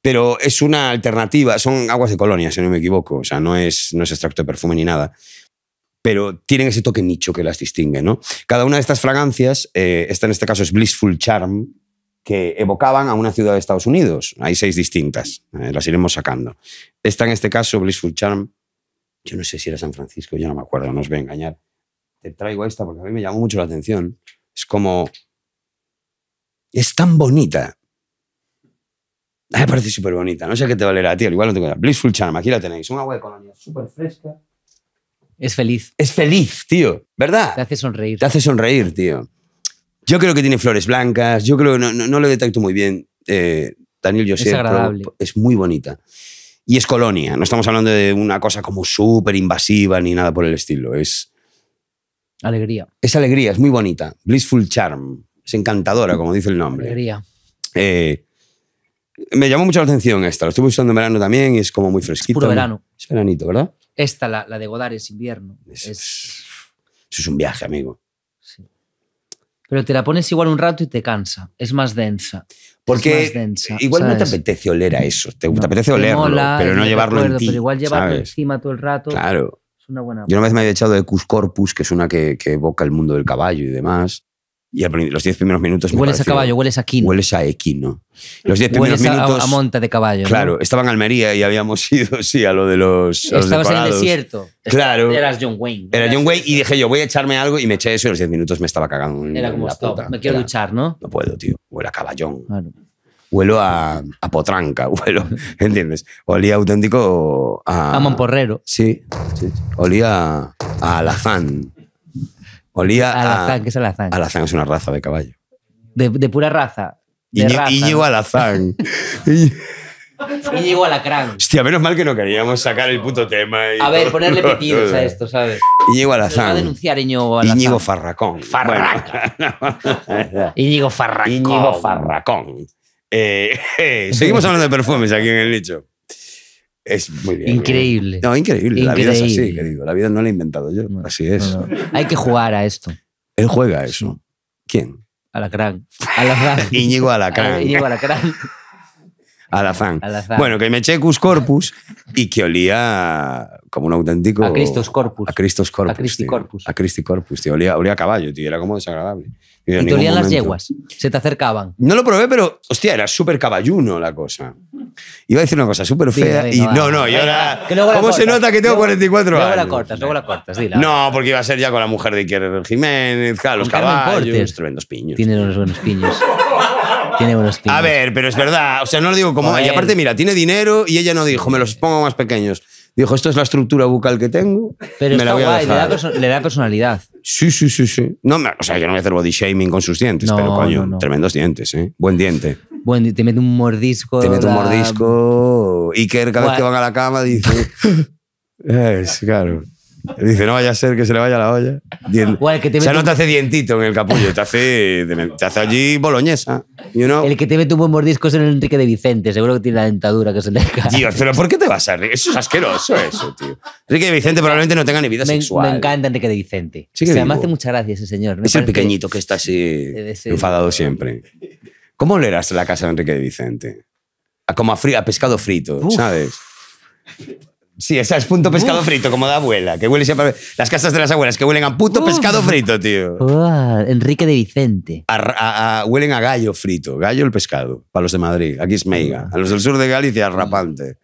Pero es una alternativa, son aguas de colonia, si no me equivoco, o sea, no es, no es extracto de perfume ni nada pero tienen ese toque nicho que las distingue. ¿no? Cada una de estas fragancias, eh, esta en este caso es Blissful Charm, que evocaban a una ciudad de Estados Unidos. Hay seis distintas, eh, las iremos sacando. Esta en este caso, Blissful Charm, yo no sé si era San Francisco, yo no me acuerdo, no os voy a engañar. Te traigo esta porque a mí me llamó mucho la atención. Es como es tan bonita. Ah, me parece súper bonita. No sé qué te valerá tío. igual no tengo Blissful Charm, aquí la tenéis. Una agua de colonia súper fresca. Es feliz. Es feliz, tío. ¿Verdad? Te hace sonreír. Te hace sonreír, tío. Yo creo que tiene flores blancas. Yo creo que no, lo detecto muy bien. Eh, Daniel José. Es agradable. Es muy bonita. Y es colonia. No estamos hablando de una cosa como súper invasiva ni nada por el estilo. Es. Alegría. Es alegría, es muy bonita. Blissful Charm. Es encantadora, como dice el nombre. Eh, me llamó mucho la atención esta. Lo estuve usando en verano también y es como muy fresquito. Es puro verano. Es veranito, ¿verdad? Esta, la, de Godard, es invierno. Eso es un viaje, amigo. Pero te la pones igual un rato y te cansa. Es más densa. Porque igual no te apetece oler a eso. Te, apetece olerlo, pero no llevarlo en ti. Pero igual llevarlo encima todo el rato. Claro. una Yo una vez me había echado de Cus Corpus, que es una que, que evoca el mundo del caballo y demás. Y los 10 primeros minutos. Me hueles a caballo, hueles a quino. Hueles a equino. Los 10 primeros minutos. A, monta de caballo. Claro, estaba en Almería y habíamos [laughs] ido, sí, a lo de los. Estabas en el desierto. Claro. Eras John Wayne. Era John Wayne y dije yo, voy a echarme algo y me eché eso y los 10 minutos me estaba cagando. Era como, me quiero duchar, ¿no? No puedo, tío. Huele a caballón. Claro. Huelo a, potranca, [laughs] huelo, ¿entiendes? Olía auténtico a... A montporrero. Sí, sí. Olía a alazán. Olía Alazán, ¿qué es alazán? Alazán es una raza de caballo. De, pura raza. Íñigo Alazán. Íñigo [laughs] Alacrán. Hostia, menos mal que no queríamos sacar el puto tema. A ver, ponerle petidos a esto, ¿sabes? Íñigo va a Alazán. denunciar Íñigo Alazán. Íñigo Farracón. Farraca. Íñigo Farracón. Íñigo [laughs] Farracón. Eh, [laughs] eh, seguimos hablando de perfumes aquí en el nicho. Es muy bien. Increíble. No, increíble. La vida es así, querido. La vida no la he inventado yo. así es. Hay que jugar a esto. Él juega a eso. ¿Quién? Alacrán. Alacrán. [laughs] Íñigo Alacrán. [laughs] Íñigo Alacrán. Alazán. Bueno, que me eché Corpus y que olía como un auténtico. A Christos Corpus. A Christos Corpus. A Christi Corpus. A Christi Corpus, tío. Olía, olía, a caballo, tío. Era como desagradable. y te olían las yeguas. Se te acercaban. No lo probé, pero, hostia, era súper caballuno la cosa. Iba a decir una cosa súper fea y. No, no, y yo ahora. ¿Cómo se nota que tengo 44 años? Luego la cortas, luego la cortas, dila. No, porque iba a ser ya con la mujer de Iker Jiménez, claro, los caballos. Tremendos piños. Tiene unos buenos piños. Tiene buenos piños. A ver, pero es verdad. O sea, no lo digo como. Y aparte, mira, tiene dinero y ella no dijo, me los pongo más pequeños. Dijo, esto es la estructura bucal que tengo. Pero me está la guay, Le, da personalidad. Sí, sí, sí, sí. No, o sea, yo no voy a hacer body shaming con sus dientes, pero coño, tremendos dientes, ¿eh? Buen diente. bueno te mete un mordisco. Te mete un mordisco. Iker cada vez que van a la cama dice... [laughs] es, claro. Dice, no vaya a ser que se le vaya la olla. o sea, no te hace dientito en el capullo, te hace, te hace allí boloñesa. El que te mete un buen mordisco es el Enrique de Vicente, seguro que tiene la dentadura que se le cae. Dios pero ¿por qué te vas a Eso es asqueroso, eso, tío. Enrique de Vicente probablemente no tenga ni vida sexual. me encanta Enrique de Vicente. Sí me hace mucha gracia ese señor. Es el pequeñito que está así enfadado siempre. ¿Cómo olerás la casa de Enrique de Vicente? A como a, pescado frito, Uf. ¿sabes? Sí, esa es punto pescado frito, como de abuela, que huele siempre... Las casas de las abuelas, que huelen a puto pescado frito, tío. Enrique de Vicente. huelen a gallo frito, gallo el pescado, para los de Madrid. Aquí es meiga. A los del sur de Galicia, rapante.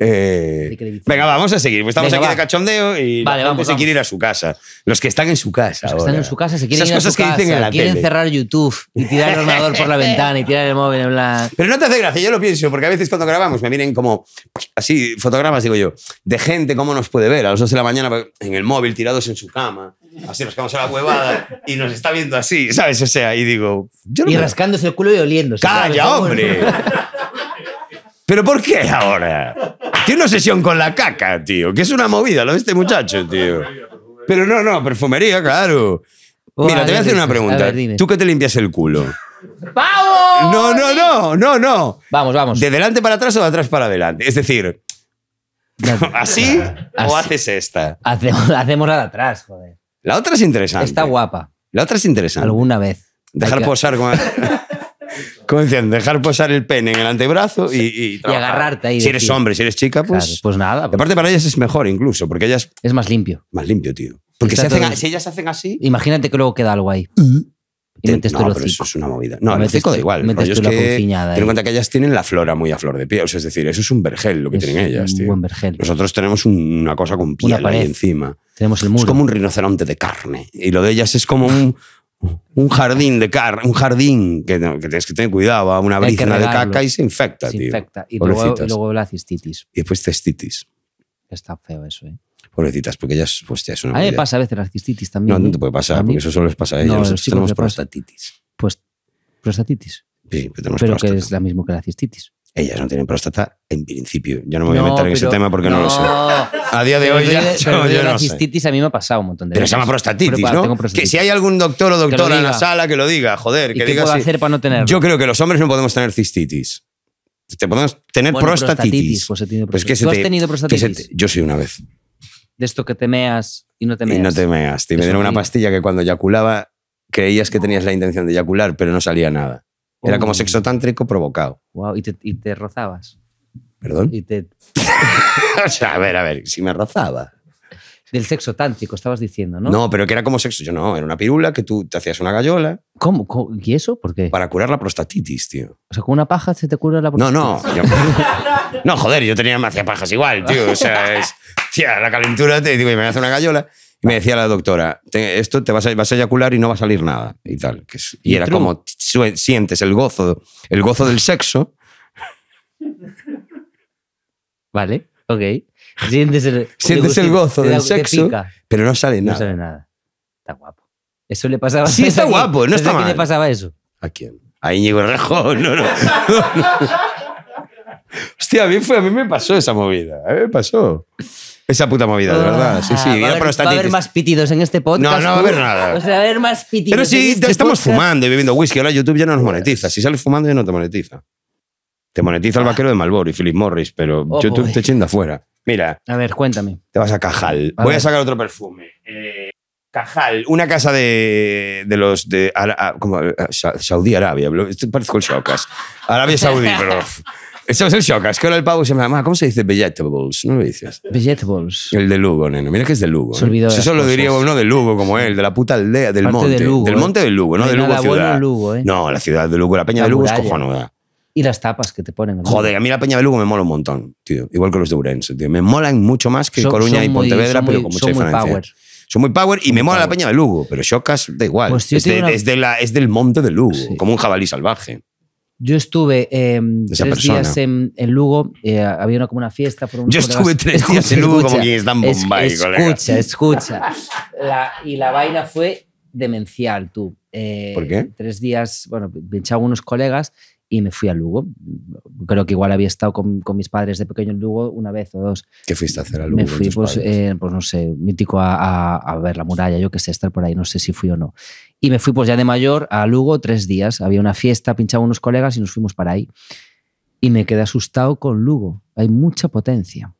Eh, venga, vamos a seguir. Pues estamos aquí de cachondeo y vale, vamos, se vamos. ir a su casa. Los que están en su casa. Los que están en su casa se quieren ir a cosas que dicen en la quieren cerrar YouTube y tirar el ordenador por la [laughs] ventana y tirar el móvil. Bla. Pero no te hace gracia, yo lo pienso, porque a veces cuando grabamos me miren como así fotogramas, digo yo de gente, ¿cómo nos puede ver? A las 2 de la mañana en el móvil, tirados en su cama, así nos vamos a la huevada y nos está viendo así, ¿sabes? O sea, y digo... y rascándose el culo y oliéndose. ¡Calla, hombre! ¿Pero por qué ahora? Tiene una sesión con la caca, tío, que es una movida, ¿lo Este muchacho, tío? Pero no, no, perfumería, claro. Mira, te voy a hacer una pregunta. ¿Tú qué te limpias el culo? ¡Vamos! No, no, no, no, no. Vamos, vamos. ¿De delante para atrás o de atrás para adelante? Es decir, [laughs] ¿Así? ¿O haces esta? Hacemos, [laughs] hacemos la de atrás, joder. La otra es interesante. Está guapa. La otra es interesante. Alguna vez. Dejar posar [laughs] dejar posar el pene en el antebrazo y, y, agarrarte ahí. Si eres hombre, si eres chica, pues. pues nada. Pues- Aparte, para ellas es mejor incluso, porque ellas. Es más limpio. Más limpio, tío. Porque si, ellas se ellas hacen así. Imagínate que luego queda algo ahí. Mm pero eso es una movida. No, da igual. que, ten en cuenta que ellas tienen la flora muy a flor de piel. O sea, es decir, eso es un vergel lo que tienen ellas. Buen vergel. Nosotros tenemos una cosa con piel ahí encima. Tenemos Es como un rinoceronte de carne. Y lo de ellas es como un, jardín de carne, un jardín que, tienes que tener cuidado. Va una brizna de caca y se infecta, tío. Infecta. Y, luego, luego, la cistitis. Y después cestitis. Está feo eso, ¿eh? pobrecitas, porque ellas, hostia, pues, es una. A mí me pasa a veces la cistitis también. No, no te puede pasar, porque eso solo les pasa a ellas. tenemos prostatitis. Pues, prostatitis. Sí, pero tenemos Pero que es la misma que la cistitis. Ellas no tienen próstata en principio. Yo no me voy a meter en ese tema porque no, lo sé. A día de hoy ya. la cistitis a mí me ha pasado un montón de veces. Pero se llama prostatitis, ¿no? Que si hay algún doctor o doctora en la sala que lo diga, joder, que qué puedo hacer para no tenerlo? Yo creo que los hombres no podemos tener cistitis. Te podemos tener prostatitis. Pues, pues ¿Tú has tenido prostatitis? yo sí una vez de esto que temeas y no te Y no temeas. meas. me dieron una pastilla que cuando eyaculaba creías que tenías la intención de eyacular, pero no salía nada. Era como oh. sexo tántrico provocado. Wow, y te, y te rozabas. ¿Perdón? Y te... [laughs] o sea, a ver, a ver, si me rozaba. Del sexo tántico, estabas diciendo, ¿no? No, pero que era como sexo. Yo no, era una pirula que tú te hacías una gallola. ¿Cómo? ¿Y eso por qué? Para curar la prostatitis, tío. O sea, con una paja se te cura la prostatitis. No, no. [laughs] no, joder, yo tenía hacía pajas igual, tío. O sea, tía, la calentura, te digo, y me hace una gallola. Y me decía la doctora, esto te vas a, vas eyacular y no va a salir nada. Y tal. Que y, era como sientes el gozo, el gozo del sexo. Vale, ok. Sientes [laughs] el, Sientes el gozo del sexo, pero no sale nada. No sale nada. Está guapo. Eso le pasaba Sí, está guapo, no está mal. ¿A quién le pasaba eso? ¿A quién? A Íñigo Rejón, no, no. [laughs] Hostia, a mí, fue, a mí me pasó esa movida. A mí me pasó. Esa puta movida, de verdad. Sí, sí. Ah, va, va a haber más pitidos en este podcast. No, no va a haber nada. O sea, va a haber más pitidos. Pero sí, si este estamos fumando y bebiendo whisky. Ahora YouTube ya no nos monetiza. Si sales fumando ya no te monetiza. Te monetiza el ah. vaquero de Malboro y Philip Morris, pero oh, yo YouTube boy. te afuera. Mira. A ver, cuéntame. Te vas a Cajal. Voy a sacar otro perfume. Eh, Cajal, una casa de, los de a, a, como, Saudí Arabia. parece el Shokas. Arabia Saudí, bro. pero. [laughs] es el Shokas. que ahora el pavo se llama, ah, ¿cómo se dice vegetables? No lo dices. Vegetables. El de Lugo, neno. Mira que es de Lugo. Se Eso lo diría uno de Lugo, como él, de la puta aldea, del monte. De Lugo, del ¿eh? monte de Lugo, no de Lugo ciudad. Lugo, ¿eh? No, la ciudad de Lugo, la peña de Lugo es cojonuda y las tapas que te ponen. Joder, a mí la Peña de Lugo me mola un montón, tío. Igual que los de Urense, tío. Me molan mucho más que Coruña y Pontevedra, pero con mucha son Muy power. Son muy power y me mola la Peña de Lugo, pero Xocas da igual. Pues, es, la, es, del monte de Lugo, como un jabalí salvaje. Yo estuve eh, tres días en, Lugo, eh, había una, como una fiesta. Por un Yo estuve tres días en Lugo escucha, como quien está en Bombay, Escucha, escucha. y la vaina fue demencial, tú. Eh, ¿Por qué? Tres días, bueno, pinchaba unos colegas y me fui a Lugo. Creo que igual había estado con, mis padres de pequeño en Lugo una vez o dos. ¿Qué fuiste a hacer a Lugo? Me fui, pues, eh, pues, no sé, mítico a, a, ver la muralla, yo que sé, estar por ahí, no sé si fui o no. Y me fui pues ya de mayor a Lugo tres días. Había una fiesta, pinchaba unos colegas y nos fuimos para ahí. Y me quedé asustado con Lugo. Hay mucha potencia.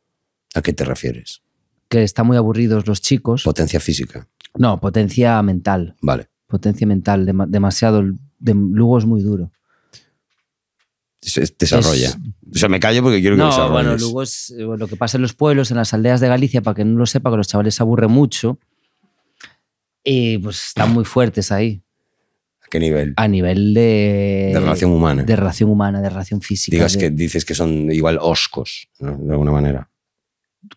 ¿A qué te refieres? Que están muy aburridos los chicos. ¿Potencia física? No, potencia mental. Vale. Potencia mental, demasiado. Lugo es muy duro desarrolla. O sea, me callo porque quiero que no, Bueno, luego es eh, lo que pasa en los pueblos, en las aldeas de Galicia, para que no lo sepa, que los chavales se aburren mucho. Y pues están muy fuertes ahí. ¿A qué nivel? A nivel de. De relación humana. De relación humana, de relación física. Digas que dices que son igual oscos, de alguna manera.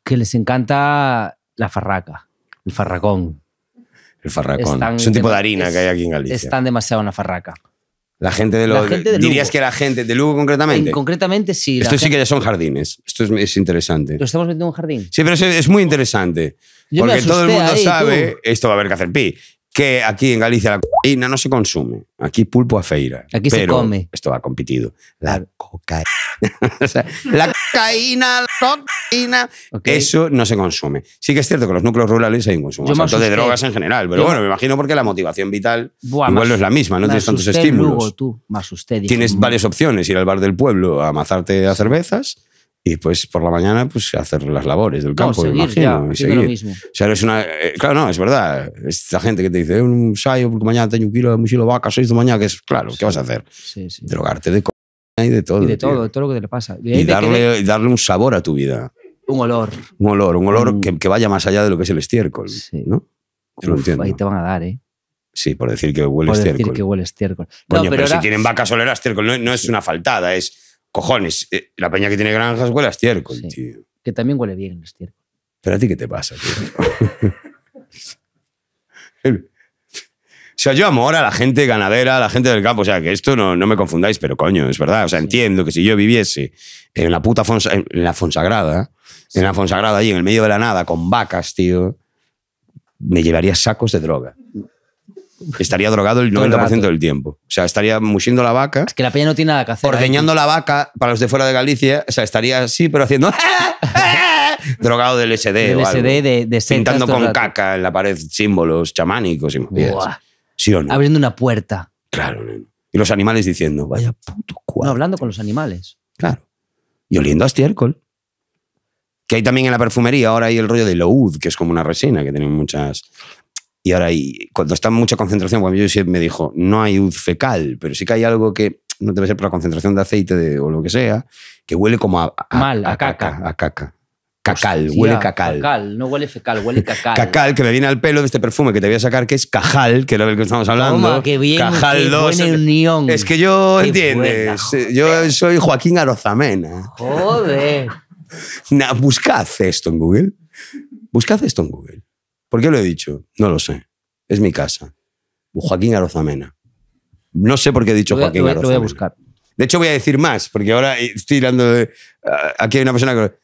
Que les encanta la farraca, el farracón. El farracón. es un tipo de harina que hay aquí en Galicia. Están demasiado en la farraca. La gente de, lo, Lugo. ¿Dirías que la gente de Lugo concretamente? concretamente sí. Esto sí que ya son jardines. Esto es, interesante. ¿Lo estamos metiendo en un jardín? Sí, pero es, muy interesante. porque todo el mundo sabe, esto va a haber que hacer pi que aquí en Galicia la cocaína no se consume. Aquí pulpo a feira. Aquí se come. Esto va competido. [laughs] La cocaína. la cocaína, la cocaína. Eso no se consume. Sí que es cierto que en los núcleos rurales hay un consumo de drogas en general. Pero bueno, me imagino porque la motivación vital igual no es la misma. No tienes tantos estímulos. tú. Más usted, Tienes mm". varias opciones. Ir al bar del pueblo a amazarte a cervezas y pues por la mañana pues hacer las labores del campo, seguir, imagino. Lo mismo. Eh, claro, no, es verdad. Esta gente que te dice, eh, un sayo, porque mañana tengo un kilo de musilo vaca, seis de mañana, que es claro, ¿qué vas a hacer? Drogarte de co y de todo. Y de todo, de todo lo que te le pasa. y, darle, darle un sabor a tu vida. Un olor. Un olor, un olor que, vaya más allá de lo que es el estiércol. ¿no? lo entiendo. Ahí te van a dar, ¿eh? Sí, por decir que huele estiércol. Por decir que huele estiércol. pero, si tienen vacas oleras, estiércol, no es una faltada, es Cojones, eh, la peña que tiene granjas huele a estiércol, tío. Que también huele bien el estiércol. Pero a ti, ¿qué te pasa, tío? [laughs] O sea, yo amo ahora a la gente ganadera, a la gente del campo. O sea, que esto no, me confundáis, pero coño, es verdad. O sea, entiendo que si yo viviese en la puta la Fonsagrada, en la Fonsagrada, allí en el medio de la nada, con vacas, tío, me llevaría sacos de droga estaría drogado el 90% del tiempo. O sea, estaría musiendo la vaca. Es que la peña no tiene nada que hacer. Ordeñando la vaca para los de fuera de Galicia. O sea, estaría así, pero haciendo. [laughs] drogado del SD. de, Pintando con caca en la pared símbolos chamánicos. ¿Sí o no? Abriendo una puerta. Claro, Y los animales diciendo, vaya puto cuadro. hablando con los animales. Claro. Y oliendo a estiércol. Que hay también en la perfumería, ahora hay el rollo de Loud, que es como una resina, que tienen muchas y ahora, y cuando está mucha concentración, cuando yo me dijo, no hay un fecal, pero sí que hay algo que no debe ser por la concentración de aceite de, o lo que sea, que huele como a. Mal, a, caca. A caca. Cacal, huele cacal. no huele fecal, huele cacal. Cacal, que me viene al pelo de este perfume que te voy a sacar, que es cajal, que era del que estamos hablando. qué bien, cajal 2. Eh, es que yo, ¿entiendes? yo soy Joaquín Arozamena. Joder. buscad esto en Google. Buscad esto en Google. ¿Por qué lo he dicho? No lo sé. Es mi casa. Joaquín Arozamena. No sé por qué he dicho Joaquín Arozamena. Lo voy a buscar. De hecho, voy a decir más, porque ahora estoy hablando de. Ah, aquí hay una persona que.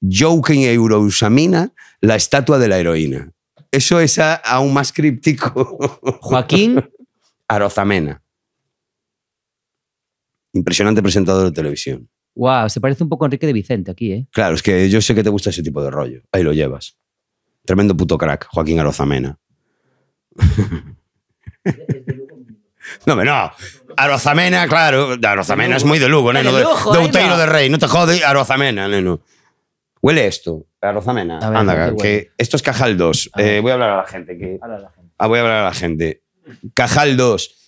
Joaquín Eurosamina, la estatua de la heroína. Eso es aún más críptico. Joaquín [laughs] Arozamena. Impresionante presentador de televisión. Wow, se parece un poco a Enrique de Vicente aquí, ¿eh? Claro, es que yo sé que te gusta ese tipo de rollo. Ahí lo llevas. Tremendo puto crack, Joaquín Arozamena. [laughs] No, no. Arozamena, claro. Arozamena es muy de Lugo, neno. De, de de Rey. No te jode Arozamena, neno. Huele esto, Arozamena. Anda, que, esto es Cajal 2. Eh, voy a hablar a la gente. Que... Ah, voy a hablar a la gente. Cajal 2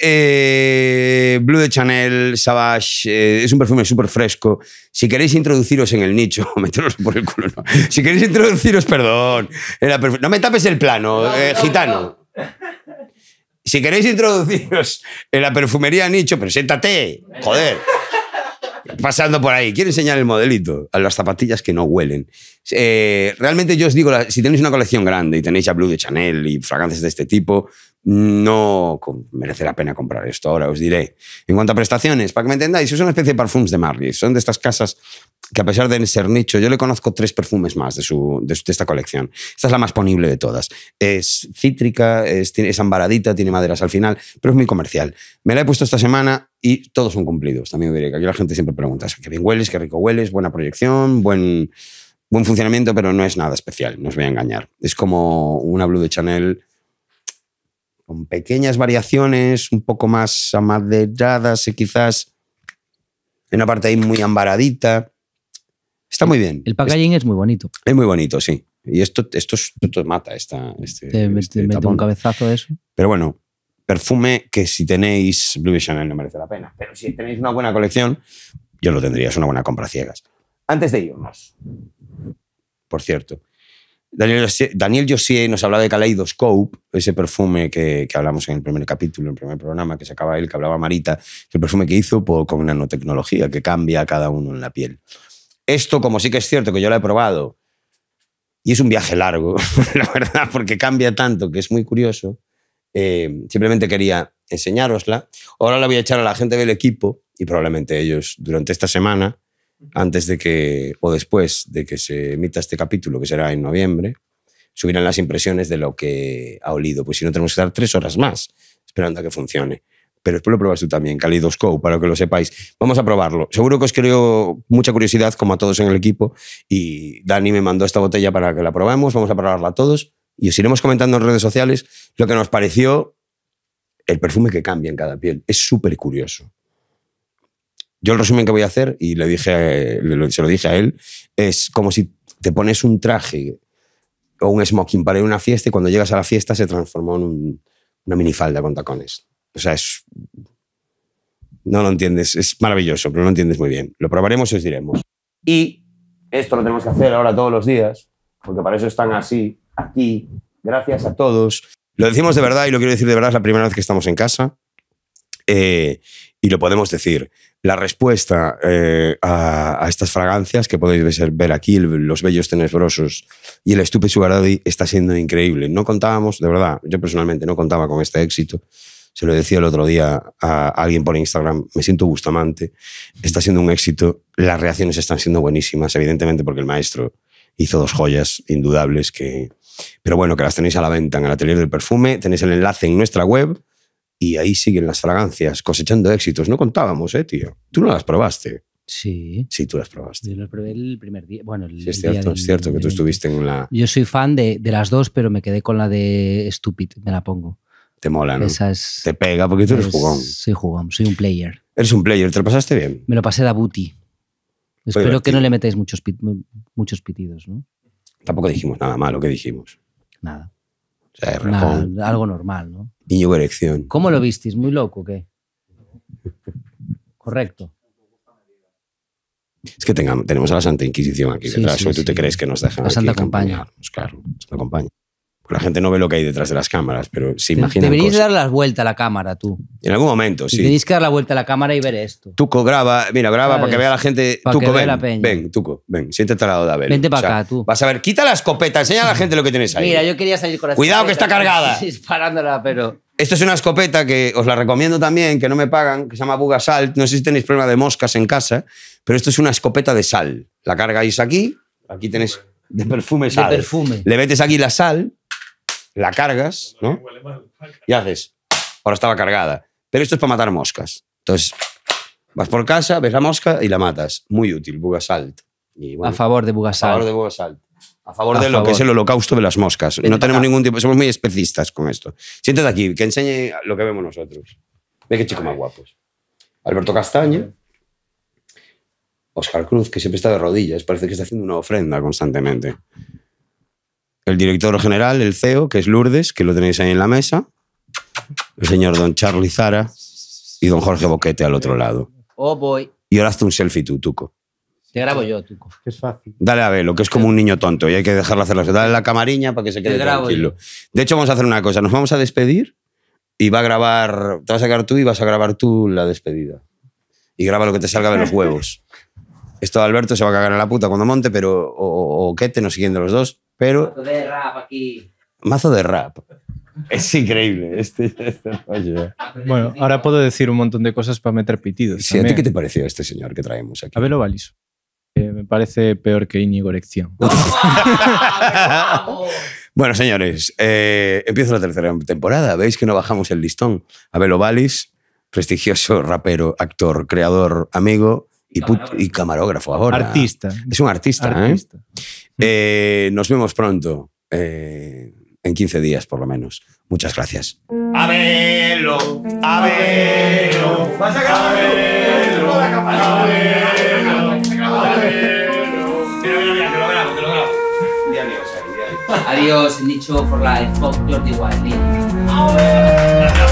eh, Blue de Chanel, Savage, eh, es un perfume súper fresco. Si queréis introduciros en el nicho, [laughs] meteros por el culo. Si queréis introduciros, perdón. no me tapes el plano, eh, gitano. Si queréis introduciros en la perfumería nicho, preséntate, joder. Pasando por ahí, quiero enseñar el modelito a las zapatillas que no huelen. realmente yo os digo, si tenéis una colección grande y tenéis a Blue de Chanel y fragancias de este tipo, no merece la pena comprar esto. Ahora os diré. En cuanto a prestaciones, para que me entendáis, es una especie de perfumes de Marley. Son de estas casas que, a pesar de ser nicho, yo le conozco tres perfumes más de, su, de, esta colección. Esta es la más ponible de todas. Es cítrica, es, ambaradita, tiene maderas al final, pero es muy comercial. Me la he puesto esta semana y todos son cumplidos. También diré que aquí la gente siempre pregunta: ¿qué bien hueles? ¿Qué rico hueles? Buena proyección, buen, buen funcionamiento, pero no es nada especial, no os voy a engañar. Es como una Blue de Chanel con pequeñas variaciones, un poco más amaderadas y quizás en una parte ahí muy ambaradita. Está muy bien. El packaging es, muy bonito. Es muy bonito, sí. Y esto, esto, mata esta, este, te, este un cabezazo de eso. Pero bueno, perfume que si tenéis Blue Vision no merece la pena. Pero si tenéis una buena colección, yo lo tendría, es una buena compra ciegas. Antes de ir más. por cierto, Daniel Josier nos hablaba de Kaleidoscope, ese perfume que, hablamos en el primer capítulo, en el primer programa que sacaba él, que hablaba Marita, el perfume que hizo por, pues, con nanotecnología, que cambia a cada uno en la piel. Esto, como sí que es cierto que yo lo he probado, y es un viaje largo, [laughs] la verdad, porque cambia tanto que es muy curioso, eh, simplemente quería enseñárosla. Ahora la voy a echar a la gente del equipo y probablemente ellos durante esta semana antes de que, o después de que se emita este capítulo, que será en noviembre, subirán las impresiones de lo que ha olido. Pues si no, tenemos que estar tres horas más esperando a que funcione. Pero después lo pruebas tú también, Calidoscope, para que lo sepáis. Vamos a probarlo. Seguro que os creo mucha curiosidad, como a todos en el equipo. Y Dani me mandó esta botella para que la probemos. Vamos a probarla todos. Y os iremos comentando en redes sociales lo que nos pareció el perfume que cambia en cada piel. Es súper curioso. Yo el resumen que voy a hacer, y le dije, se lo dije a él, es como si te pones un traje o un smoking para ir a una fiesta y cuando llegas a la fiesta se transformó en un, una minifalda con tacones. O sea, es... No lo entiendes, es maravilloso, pero no lo entiendes muy bien. Lo probaremos y os diremos. Y esto lo tenemos que hacer ahora todos los días, porque para eso están así, aquí. Gracias a todos. Lo decimos de verdad y lo quiero decir de verdad, es la primera vez que estamos en casa. Eh, y lo podemos decir. La respuesta eh, a, estas fragancias que podéis ver aquí, los bellos tenebrosos y el estupe Sugar está siendo increíble. No contábamos, de verdad, yo personalmente no contaba con este éxito. Se lo decía el otro día a alguien por Instagram, me siento gustamante, está siendo un éxito, las reacciones están siendo buenísimas, evidentemente porque el maestro hizo dos joyas indudables que... Pero bueno, que las tenéis a la venta en el atelier del perfume, tenéis el enlace en nuestra web, y ahí siguen las fragancias cosechando éxitos. No contábamos, ¿eh, tío? Tú no las probaste. Sí. Sí, tú las probaste. Yo las probé el primer día. Bueno, el día es cierto, es cierto que tú estuviste en la. Yo soy fan de, las dos, pero me quedé con la de Stupid, me la pongo. Te mola, ¿no? Esa es, te pega porque tú eres jugón. Soy jugón, soy un player. Eres un player, ¿te lo pasaste bien? Me lo pasé de booty. Espero que no le metáis muchos, muchos pitidos, ¿no? Tampoco dijimos nada malo, ¿qué dijimos? Nada. O sea, nada algo normal, ¿no? Niño Erección. ¿Cómo lo visteis? ¿Muy loco o qué? Correcto. Es que tengamos, tenemos a la Santa Inquisición aquí detrás. tú te crees que nos dejan. La Santa acompaña. Pues claro, Santa Acompaña. La gente no ve lo que hay detrás de las cámaras, pero se imaginan Deberías cosas. dar la vuelta a la cámara, tú. En algún momento, sí. Tenéis que dar la vuelta a la cámara y ver esto. Tuco, graba. Mira, graba para que vea la gente. Tuco, ven, ven, Tuco, ven. Siéntate al lado de Abel. Vente para acá, tú. Vas a ver, quita la escopeta, enseña a la gente lo que tienes ahí. Mira, yo quería salir con la Cuidado que está cargada. [laughs] Disparándola, pero... Esto es una escopeta que os la recomiendo también, que no me pagan, que se llama Buga Salt. No sé si tenéis problema de moscas en casa, pero esto es una escopeta de sal. La cargáis aquí, aquí tenéis de perfume sal. De perfume. Le metes aquí la sal la cargas, ¿no? Y haces, ahora estaba cargada. Pero esto es para matar moscas. Entonces, vas por casa, ves la mosca y la matas. Muy útil, Bugasalt. Y a favor de Bugasalt. A favor de Bugasalt. A favor de lo que es el holocausto de las moscas. No tenemos ningún tipo, somos muy especistas con esto. Siéntate aquí, que enseñe lo que vemos nosotros. Ve qué chico más guapos. Alberto Castaño, Oscar Cruz, que siempre está de rodillas, parece que está haciendo una ofrenda constantemente el director general, el CEO, que es Lourdes, que lo tenéis ahí en la mesa, el señor don Charlie Zara y don Jorge Boquete al otro lado. Oh, boy. Y ahora hazte un selfie tú, Tuco. Te grabo yo, Tuco. Es fácil. Dale a ver, que es como un niño tonto y hay que dejarlo hacerlo. Dale la camariña para que se quede tranquilo. De hecho, vamos a hacer una cosa. Nos vamos a despedir y va a grabar... Te vas a sacar tú y vas a grabar tú la despedida. Y graba lo que te salga de los huevos. [laughs] Esto Alberto se va a cagar en la puta cuando monte, pero... O, o, no siguiendo los dos mazo de rap aquí. Mazo de rap. Es increíble este, este ¿eh? Bueno, ahora puedo decir un montón de cosas para meter pitidos. ¿A ti qué te pareció este señor que traemos aquí? Abelo Valiso. Eh, me parece peor que Íñigo Lección. [laughs] [laughs] bueno, señores, eh, empieza la tercera temporada. Veis que no bajamos el listón. Abelo Valis, prestigioso rapero, actor, creador, amigo y, camarógrafo ahora. Artista. Es un artista, artista. Eh, nos vemos pronto. Eh, en 15 días, por lo menos. Muchas gracias. A verlo, a verlo, vas a, a verlo, a verlo, a verlo. Mira, mira, mira, te lo grabo, te lo grabo. adiós, ahí, di adiós. Adiós, Nicho, por la Fox Jordi Wiley. A